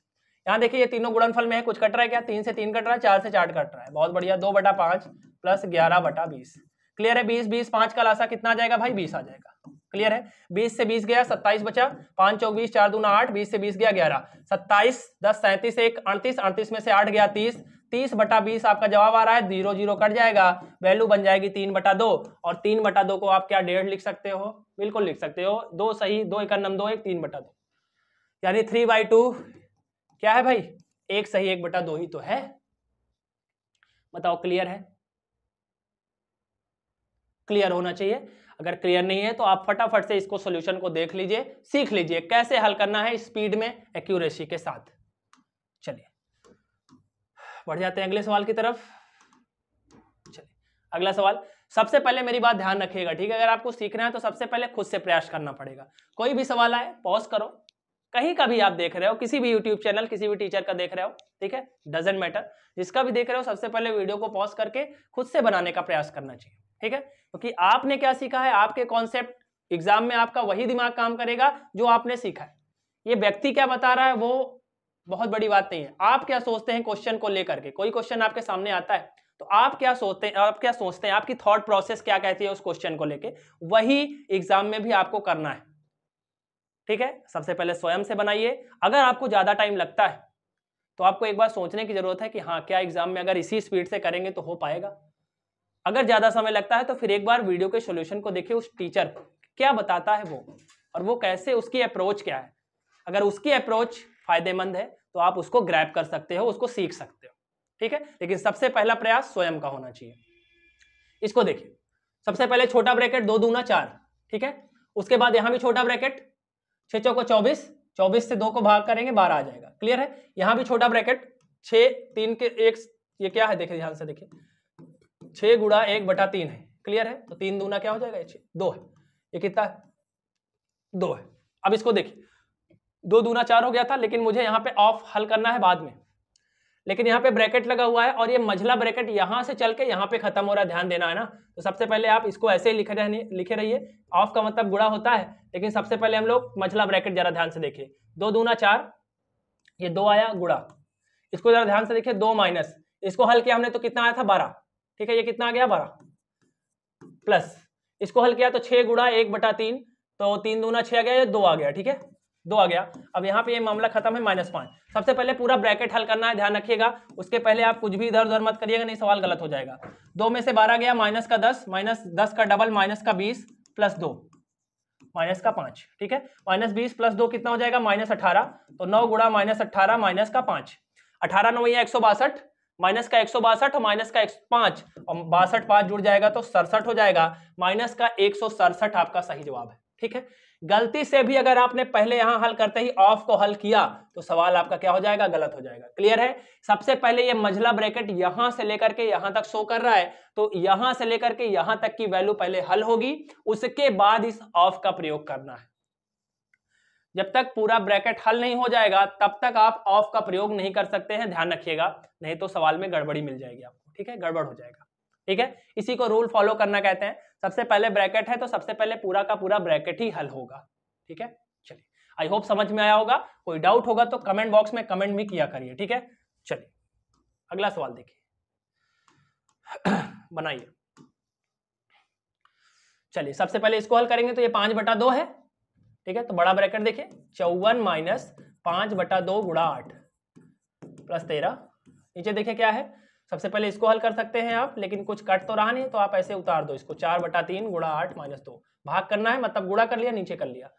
[SPEAKER 1] यहाँ देखिए ये तीनों गुड़नफल में है कुछ कट रहा है क्या तीन से तीन कट रहा है चार से चार कट रहा है बहुत बढ़िया दो बटा पाँच प्लस ग्यारह बटा बीस क्लियर है बीस बीस पाँच का लाशा कितना आ जाएगा भाई बीस आ जाएगा क्लियर है बीस से बीस गया सत्ताईस बचा पांच चौबीस चार दूना आठ बीस से बीस गया ग्यारह सत्ताईस दस सैंतीस एक अड़तीस अड़तीस में से आठ गया तीस तीस बटा बीस आपका जवाब आ रहा है जीरो जीरो कट जाएगा वैल्यू बन जाएगी तीन बटा दो और तीन बटा दो को आप क्या डेढ़ लिख सकते हो बिल्कुल लिख सकते हो दो सही दो एक नम दो एक तीन बटा दो यानी थ्री बाई टू क्या है भाई एक सही एक बटा दो ही तो है बताओ क्लियर है क्लियर होना चाहिए अगर क्लियर नहीं है तो आप फटाफट से इसको सोल्यूशन को देख लीजिए सीख लीजिए कैसे हल करना है स्पीड में एक्यूरेसी के साथ चलिए बढ़ जाते हैं अगले सवाल की तरफ चलिए अगला सवाल सबसे पहले मेरी बात ध्यान रखिएगा ठीक है अगर आपको सीखना है तो सबसे पहले खुद से प्रयास करना पड़ेगा कोई भी सवाल आए पॉज करो कहीं का भी आप देख रहे हो किसी भी यूट्यूब चैनल किसी भी टीचर का देख रहे हो ठीक है डजेंट मैटर जिसका भी देख रहे हो सबसे पहले वीडियो को पॉज करके खुद से बनाने का प्रयास करना चाहिए ठीक है क्योंकि तो आपने क्या सीखा है आपके कॉन्सेप्ट एग्जाम में आपका वही दिमाग काम करेगा जो आपने सीखा है ये व्यक्ति क्या बता रहा है वो बहुत बड़ी बात नहीं है आप क्या सोचते हैं क्वेश्चन को लेकर के कोई क्वेश्चन आपके सामने आता है तो आप क्या सोचते हैं आप क्या सोचते हैं आपकी थॉट प्रोसेस क्या कहती है उस क्वेश्चन को लेके वही एग्जाम में भी आपको करना है ठीक है सबसे पहले स्वयं से बनाइए अगर आपको ज़्यादा टाइम लगता है तो आपको एक बार सोचने की ज़रूरत है कि हाँ क्या एग्जाम में अगर इसी स्पीड से करेंगे तो हो पाएगा अगर ज़्यादा समय लगता है तो फिर एक बार वीडियो के सोल्यूशन को देखिए उस टीचर क्या बताता है वो और वो कैसे उसकी अप्रोच क्या है अगर उसकी अप्रोच फायदेमंद है तो आप उसको ग्रैप कर सकते हो उसको सीख सकते हो ठीक है लेकिन सबसे पहला प्रयास स्वयं का होना चाहिए इसको देखिए सबसे पहले छोटा ब्रैकेट दो दूना चार ठीक है उसके बाद यहां भी छोटा ब्रैकेट छः चौको चौबीस चौबीस से दो को भाग करेंगे बारह आ जाएगा क्लियर है यहाँ भी छोटा ब्रैकेट छः तीन के एक ये क्या है देखिए ध्यान से देखिए छः गुड़ा एक बटा तीन है क्लियर है तो तीन दूना क्या हो जाएगा ये दो है ये कितना है दो है अब इसको देखिए दो दूना चार हो गया था लेकिन मुझे यहाँ पे ऑफ हल करना है बाद में लेकिन यहाँ पे ब्रैकेट लगा हुआ है और ये मझला ब्रैकेट यहाँ से चल के यहाँ पे खत्म हो रहा है ध्यान देना है ना तो सबसे पहले आप इसको ऐसे ही लिखे रहने लिखे रहिए ऑफ का मतलब गुड़ा होता है लेकिन सबसे पहले हम लोग मझला ब्रैकेट जरा ध्यान से देखिए दो दूना चार ये दो आया गुड़ा इसको जरा ध्यान से देखिए दो माइनस इसको हल किया हमने तो कितना आया था बारह ठीक है ये कितना आ गया बारह प्लस इसको हल किया तो छह गुड़ा एक बटा तीन तो तीन दूना छह आ गया दो आ गया ठीक है दो आ गया अब यहाँ पे ये मामला खत्म है माइनस पांच सबसे पहले पूरा ब्रैकेट हल करना है ध्यान रखिएगा उसके पहले आप कुछ भी इधर उधर मत करिएगा नहीं सवाल गलत हो जाएगा दो में से बारह गया माइनस का दस माइनस दस का डबल माइनस का बीस प्लस दो माइनस का पांच ठीक है माइनस बीस प्लस दो कितना हो जाएगा माइनस अठारह तो नौ गुड़ा माइनस अठारह माइनस का पांच अठारह नौ या एक सौ बासठ माइनस का एक सौ बासठ माइनस का पांच और बासठ पांच जुड़ जाएगा तो सड़सठ हो जाएगा माइनस का एक सौ सड़सठ आपका सही जवाब है ठीक है गलती से भी अगर आपने पहले यहां हल करते ही ऑफ को हल किया तो सवाल आपका क्या हो जाएगा गलत हो जाएगा क्लियर है सबसे पहले ये मझला ब्रैकेट यहां से लेकर के यहां तक शो कर रहा है तो यहां से लेकर के यहां तक की वैल्यू पहले हल होगी उसके बाद इस ऑफ का प्रयोग करना है जब तक पूरा ब्रैकेट हल नहीं हो जाएगा तब तक आप ऑफ का प्रयोग नहीं कर सकते हैं ध्यान रखिएगा नहीं तो सवाल में गड़बड़ी मिल जाएगी आपको ठीक है गड़बड़ हो जाएगा ठीक है इसी को रूल फॉलो करना कहते हैं सबसे पहले ब्रैकेट है तो सबसे पहले पूरा का पूरा ब्रैकेट ही हल होगा ठीक है चलिए आई होप समझ में आया होगा कोई डाउट होगा तो कमेंट बॉक्स में कमेंट भी किया करिए ठीक है चलिए अगला सवाल देखिए बनाइए चलिए सबसे पहले इसको हल करेंगे तो ये पांच बटा दो है ठीक है तो बड़ा ब्रैकेट देखिए चौवन माइनस पांच बटा दो गुड़ा आठ प्लस तेरह नीचे देखिए क्या है सबसे पहले इसको हल कर सकते हैं आप लेकिन कुछ कट तो रहा नहीं तो आप ऐसे उतार दो इसको चार बटा तीन गुड़ा आठ माइनस दो भाग करना है मतलब गुड़ा कर लिया नीचे कर लिया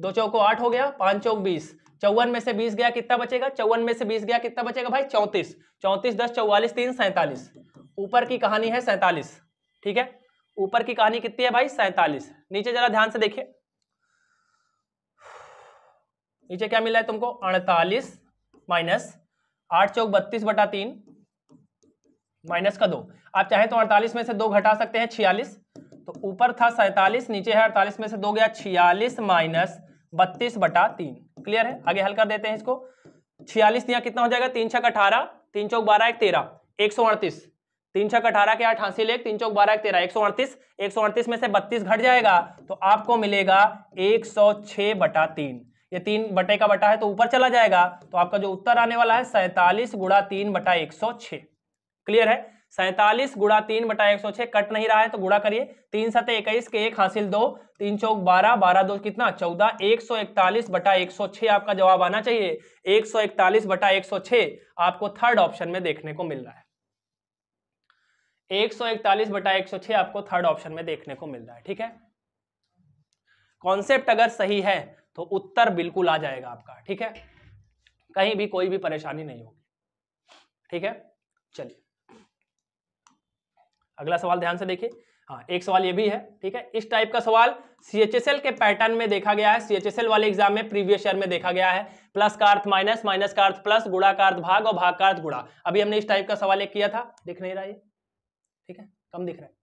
[SPEAKER 1] दो चौको आठ हो गया पांच चौक बीस चौवन में से बीस गया कितना बचेगा चौवन में से बीस गया कितना बचेगा भाई चौंतीस चौंतीस दस चौवालीस तीन सैंतालीस ऊपर की कहानी है सैंतालीस ठीक है ऊपर की कहानी कितनी है भाई सैंतालीस नीचे जरा ध्यान से देखिए नीचे क्या मिला है तुमको अड़तालीस माइनस आठ चौक बत्तीस बटा तीन माइनस का दो आप चाहे तो अड़तालीस में से दो घटा सकते हैं छियालीस तो ऊपर था सैतालीस नीचे है अड़तालीस में से दो गया छियालीस माइनस बत्तीस बटा तीन क्लियर है आगे हल कर देते हैं इसको छियालीस दिया कितना हो जाएगा तीन छक अठारह तीन चौक बारह एक तेरह एक सौ अड़तीस तीन छक अठारह के आठ हासिल एक तीन चौक बारह एक तेरह एक सौ अड़तीस एक सौ अड़तीस में से बत्तीस घट जाएगा तो आपको मिलेगा एक सौ छः बटा तीन ये तीन बटे का बटा है तो ऊपर चला जाएगा तो आपका जो उत्तर आने वाला है सैतालीस गुड़ा तीन बटा एक सौ छ क्लियर है सैतालीस गुड़ा तीन बटा एक सौ छह कट नहीं रहा है तो गुड़ा करिए तीन सत इक्कीस के एक हासिल दो तीन चौक बारह बारह दो कितना चौदह एक सौ इकतालीस बटा एक सौ छह आपका जवाब आना चाहिए एक सौ इकतालीस बटा एक सौ छह आपको थर्ड ऑप्शन में देखने को मिल रहा है एक सौ इकतालीस बटा एक सौ छह आपको थर्ड ऑप्शन में देखने को मिल रहा है ठीक है कॉन्सेप्ट अगर सही है तो उत्तर बिल्कुल आ जाएगा आपका ठीक है कहीं भी कोई भी परेशानी नहीं होगी ठीक है चलिए अगला सवाल ध्यान से देखिए हाँ एक सवाल ये भी है ठीक है इस टाइप का सवाल सीएचएसएल के पैटर्न में देखा गया है सीएचएसएल वाले एग्जाम में प्रीवियस ईयर में देखा गया है प्लस का अर्थ माइनस माइनस का अर्थ प्लस गुड़ा का अर्थ भाग और भाग का अर्थ गुड़ा अभी हमने इस टाइप का सवाल एक किया था दिख नहीं रहा ये ठीक है कम दिख रहा है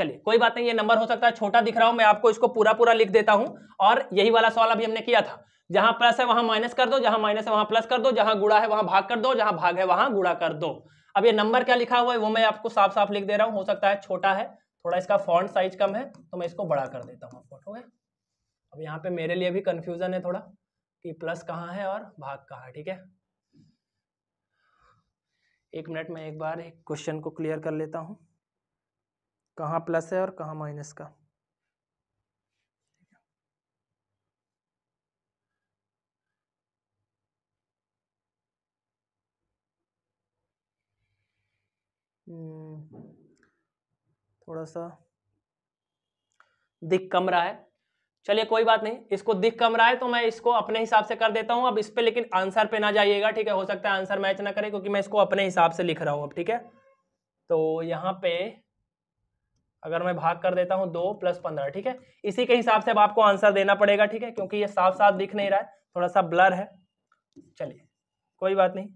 [SPEAKER 1] चलिए कोई बात नहीं ये नंबर हो सकता है छोटा दिख रहा हूं मैं आपको इसको पूरा पूरा लिख देता हूं और यही वाला सवाल अभी हमने किया था जहां प्लस है वहां माइनस कर दो जहां माइनस है वहां प्लस कर दो जहां गुड़ा है वहां भाग कर दो जहां भाग है वहां गुड़ा कर दो अब ये नंबर क्या लिखा हुआ है वो मैं आपको साफ साफ लिख दे रहा हूँ हो सकता है छोटा है थोड़ा इसका फॉन्ट साइज कम है तो मैं इसको बड़ा कर देता हूँ आपको ठीक अब यहाँ पे मेरे लिए भी कन्फ्यूजन है थोड़ा कि प्लस कहाँ है और भाग कहाँ है ठीक है एक मिनट में एक बार एक क्वेश्चन को क्लियर कर लेता हूँ कहाँ प्लस है और कहाँ माइनस का हम्म, थोड़ा सा दिख कम रहा है चलिए कोई बात नहीं इसको दिख कम रहा है तो मैं इसको अपने हिसाब से कर देता हूं अब इस पर लेकिन आंसर पे ना जाइएगा ठीक है हो सकता है आंसर मैच ना करे क्योंकि मैं इसको अपने हिसाब से लिख रहा हूं अब ठीक है तो यहां पे अगर मैं भाग कर देता हूँ दो प्लस पंद्रह ठीक है इसी के हिसाब से अब आपको आंसर देना पड़ेगा ठीक है क्योंकि ये साफ साफ दिख नहीं रहा है थोड़ा सा ब्लर है चलिए कोई बात नहीं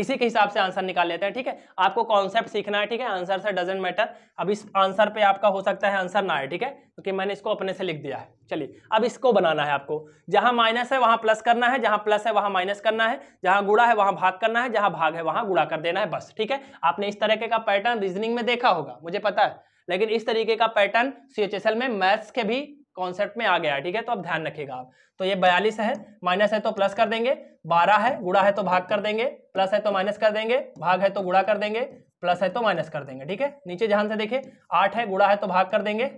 [SPEAKER 1] इसी के हिसाब से आंसर निकाल लेते हैं ठीक है आपको कॉन्सेप्ट सीखना है ठीक है आंसर से डजेंट मैटर अब इस आंसर पे आपका हो सकता है आंसर ना है ठीक है क्योंकि मैंने इसको अपने से लिख दिया है चलिए अब इसको बनाना है आपको जहां माइनस है वहां प्लस करना है जहां प्लस है वहां माइनस करना है जहां गुड़ा है वहां भाग करना है जहां भाग है वहां गुड़ा कर देना है बस ठीक है आपने इस तरीके का पैटर्न रीजनिंग में देखा होगा मुझे पता है लेकिन इस तरीके का पैटर्न सी में मैथ्स के भी कॉन्सेप्ट में आ गया ठीक है तो अब ध्यान रखिएगा आप तो ये बयालीस है माइनस है तो प्लस कर देंगे बारह है गुड़ा है तो भाग कर देंगे प्लस है तो माइनस कर देंगे भाग है तो गुड़ा कर देंगे प्लस है तो माइनस कर देंगे ठीक है नीचे ध्यान से देखिए आठ है गुड़ा है तो भाग कर देंगे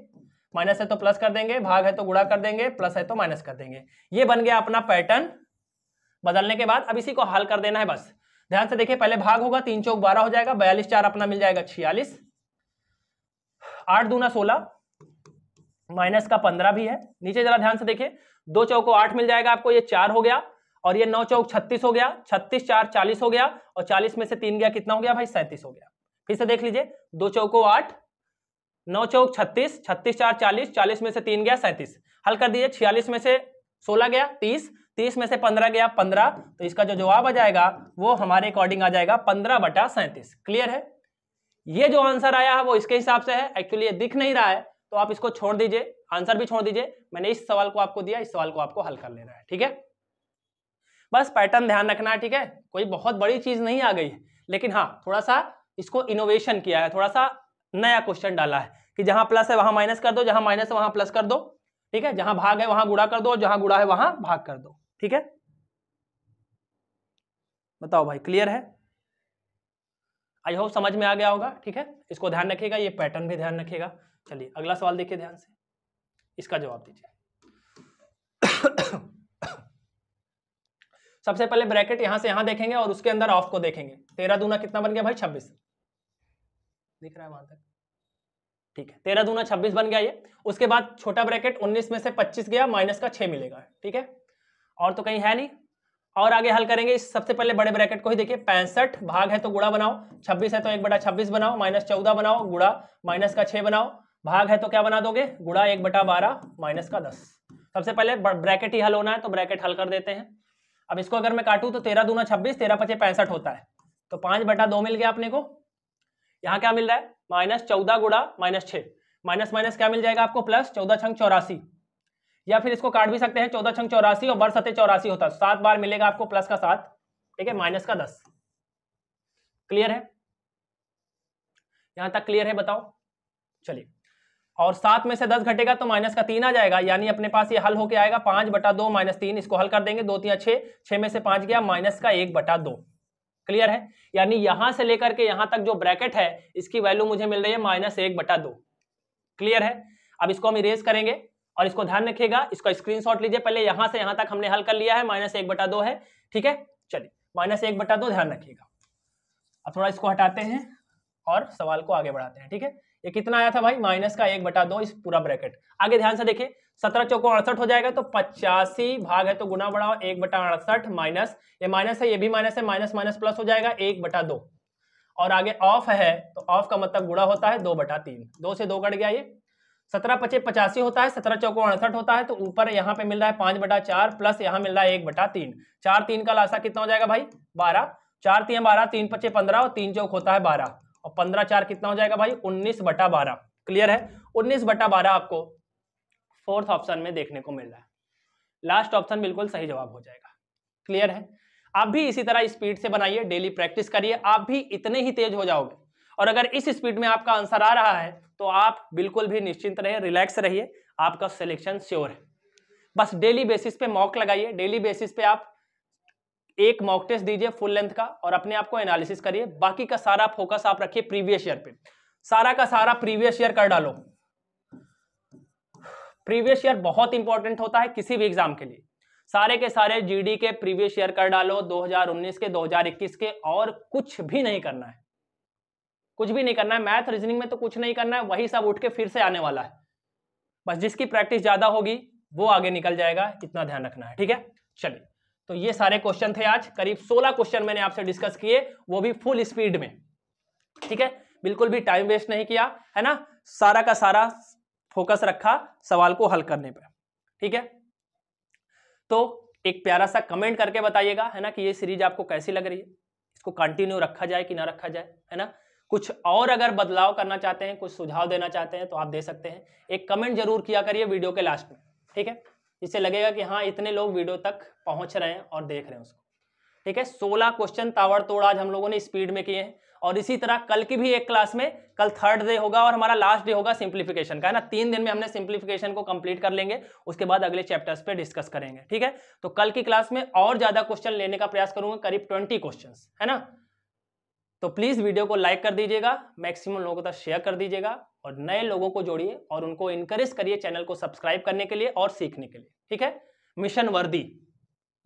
[SPEAKER 1] माइनस है तो प्लस कर देंगे भाग है तो गुड़ा कर देंगे प्लस है तो माइनस कर देंगे ये बन गया अपना पैटर्न बदलने के बाद अब इसी को हल कर देना है बस ध्यान से देखिए पहले भाग होगा तीन चौक बारह हो जाएगा बयालीस चार अपना मिल जाएगा छियालीस आठ दूना सोलह माइनस का पंद्रह भी है नीचे जरा ध्यान से देखिए दो चौको आठ मिल जाएगा आपको ये चार हो गया और ये नौ चौक छत्तीस हो गया छत्तीस चार चालीस हो गया और चालीस में से तीन गया कितना हो गया भाई सैंतीस हो गया फिर से देख लीजिए दो चौको आठ नौ चौक छत्तीस छत्तीस चार चालीस चालीस में से तीन गया सैंतीस हल कर दीजिए छियालीस में से सोलह गया तीस तीस में से पंद्रह गया पंद्रह तो इसका जो जवाब आ जाएगा वो हमारे अकॉर्डिंग आ जाएगा पंद्रह बटा सैंतीस क्लियर है ये जो आंसर आया है वो इसके हिसाब से है एक्चुअली ये दिख नहीं रहा है तो आप इसको छोड़ दीजिए आंसर भी छोड़ दीजिए मैंने इस सवाल को आपको दिया इस सवाल को आपको हल कर लेना है ठीक है बस पैटर्न ध्यान रखना है ठीक है कोई बहुत बड़ी चीज नहीं आ गई है लेकिन हाँ थोड़ा सा इसको इनोवेशन किया है थोड़ा सा नया क्वेश्चन डाला है कि जहां प्लस है वहां माइनस कर दो जहां माइनस है वहां प्लस कर दो ठीक है जहां भाग है वहां गुड़ा कर दो जहां गुड़ा है वहां भाग कर दो ठीक है बताओ भाई क्लियर है आई होप समझ में आ गया होगा ठीक है इसको ध्यान रखिएगा ये पैटर्न भी ध्यान रखिएगा चलिए अगला सवाल देखिए ध्यान से इसका जवाब दीजिए सबसे पहले ब्रैकेट यहां से यहां देखेंगे और उसके अंदर ऑफ को देखेंगे तेरह दूना कितना बन गया भाई छब्बीस दिख रहा है वहां तक ठीक है तेरह दूना छब्बीस बन गया ये उसके बाद छोटा ब्रैकेट उन्नीस में से पच्चीस गया माइनस का छह मिलेगा ठीक है और तो कहीं है नहीं और आगे हल करेंगे इस सबसे पहले बड़े ब्रैकेट को ही देखिए पैंसठ भाग है तो गुड़ा बनाओ छब्बीस है तो एक बड़ा छब्बीस बनाओ माइनस चौदह बनाओ गुड़ा माइनस का छह बनाओ भाग है तो क्या बना दोगे गुड़ा एक बटा बारह माइनस का दस सबसे पहले ब्रैकेट ही हल होना है तो ब्रैकेट हल कर देते हैं अब इसको अगर मैं काटूं तो तेरह दूना छब्बीस तेरह पचे पैंसठ होता है तो पांच बटा दो मिल गया अपने को यहाँ क्या मिल रहा है माइनस चौदह गुड़ा माइनस छः माइनस माइनस क्या मिल जाएगा आपको प्लस चौदह छंग चौरासी या फिर इसको काट भी सकते हैं चौदह छंग चौरासी और बर सतह चौरासी होता है सात बार मिलेगा आपको प्लस का सात ठीक है माइनस का दस क्लियर है यहां तक क्लियर है बताओ चलिए और सात में से दस घटेगा तो माइनस का तीन आ जाएगा यानी अपने पास ये हल होके आएगा पांच बटा दो माइनस तीन इसको हल कर देंगे दो तीन छह छह में से पांच गया माइनस का एक बटा दो क्लियर है यानी यहां से लेकर के यहां तक जो ब्रैकेट है इसकी वैल्यू मुझे मिल रही है माइनस एक बटा दो क्लियर है अब इसको हम इरेज करेंगे और इसको ध्यान रखिएगा इसका शॉट लीजिए पहले यहां से यहां तक हमने हल कर लिया है माइनस एक बटा दो है ठीक है चलिए माइनस एक बटा दो ध्यान रखिएगा अब थोड़ा इसको हटाते हैं और सवाल को आगे बढ़ाते हैं ठीक है ये कितना आया था भाई माइनस का एक बटा दो इस पूरा ब्रैकेट आगे ध्यान से देखिए सत्रह चौको अड़सठ हो जाएगा तो पचासी भाग है तो गुना बढ़ाओ एक बटा अड़सठ माइनस ये माइनस है ये भी माइनस है माइनस माइनस प्लस हो जाएगा एक बटा दो और आगे ऑफ है तो ऑफ का मतलब गुणा होता है दो बटा तीन दो से दो कट गया ये सत्रह पचे पचासी होता है सत्रह चौको अड़सठ होता है तो ऊपर यहाँ पे मिल रहा है पांच बटा चार प्लस यहाँ मिल रहा है एक बटा तीन चार तीन का लाशा कितना हो जाएगा भाई बारह चार तीन बारह तीन पचे पंद्रह और तीन चौक होता है बारह और पंद्रह चार कितना हो जाएगा भाई उन्नीस बटा बारह क्लियर है उन्नीस बटा बारह आपको फोर्थ ऑप्शन में देखने को मिल रहा है लास्ट ऑप्शन बिल्कुल सही जवाब हो जाएगा क्लियर है आप भी इसी तरह स्पीड से बनाइए डेली प्रैक्टिस करिए आप भी इतने ही तेज हो जाओगे और अगर इस स्पीड में आपका आंसर आ रहा है तो आप बिल्कुल भी निश्चिंत रहिए रिलैक्स रहिए आपका सिलेक्शन श्योर है बस डेली बेसिस पे मॉक लगाइए डेली बेसिस पे आप एक मॉक टेस्ट दीजिए फुल लेंथ का और अपने आप को एनालिसिस करिए बाकी का सारा फोकस आप रखिए प्रीवियस ईयर पे सारा का सारा प्रीवियस ईयर कर डालो प्रीवियस ईयर बहुत इंपॉर्टेंट होता है किसी भी एग्जाम के लिए सारे के सारे जीडी के प्रीवियस ईयर कर डालो 2019 के 2021 के और कुछ भी नहीं करना है कुछ भी नहीं करना है मैथ रीजनिंग में तो कुछ नहीं करना है वही सब उठ के फिर से आने वाला है बस जिसकी प्रैक्टिस ज्यादा होगी वो आगे निकल जाएगा इतना ध्यान रखना है ठीक है चलिए तो ये सारे क्वेश्चन थे आज करीब 16 क्वेश्चन मैंने आपसे डिस्कस किए वो भी फुल स्पीड में ठीक है बिल्कुल भी टाइम वेस्ट नहीं किया है ना सारा का सारा फोकस रखा सवाल को हल करने पर ठीक है तो एक प्यारा सा कमेंट करके बताइएगा है ना कि ये सीरीज आपको कैसी लग रही है इसको कंटिन्यू रखा जाए कि ना रखा जाए है ना कुछ और अगर बदलाव करना चाहते हैं कुछ सुझाव देना चाहते हैं तो आप दे सकते हैं एक कमेंट जरूर किया करिए वीडियो के लास्ट में ठीक है जिससे लगेगा कि हाँ इतने लोग वीडियो तक पहुंच रहे हैं और देख रहे हैं उसको ठीक है सोलह क्वेश्चन तावड़ तोड़ आज हम लोगों ने स्पीड में किए हैं और इसी तरह कल की भी एक क्लास में कल थर्ड डे होगा और हमारा लास्ट डे होगा सिंप्लीफिकेशन का है ना तीन दिन में हमने सिंप्लीफिकेशन को कंप्लीट कर लेंगे उसके बाद अगले चैप्टर्स पे डिस्कस करेंगे ठीक है तो कल की क्लास में और ज्यादा क्वेश्चन लेने का प्रयास करूंगा करीब ट्वेंटी क्वेश्चन है ना तो प्लीज़ वीडियो को लाइक कर दीजिएगा मैक्सिमम लोगों तक शेयर कर दीजिएगा और नए लोगों को जोड़िए और उनको इनकरेज करिए चैनल को सब्सक्राइब करने के लिए और सीखने के लिए ठीक है मिशन वर्दी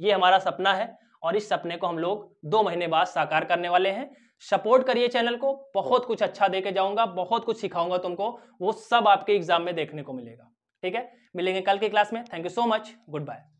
[SPEAKER 1] ये हमारा सपना है और इस सपने को हम लोग दो महीने बाद साकार करने वाले हैं सपोर्ट करिए चैनल को बहुत कुछ अच्छा दे के जाऊंगा बहुत कुछ सिखाऊंगा तुमको वो सब आपके एग्जाम में देखने को मिलेगा ठीक है मिलेंगे कल की क्लास में thank you so much good bye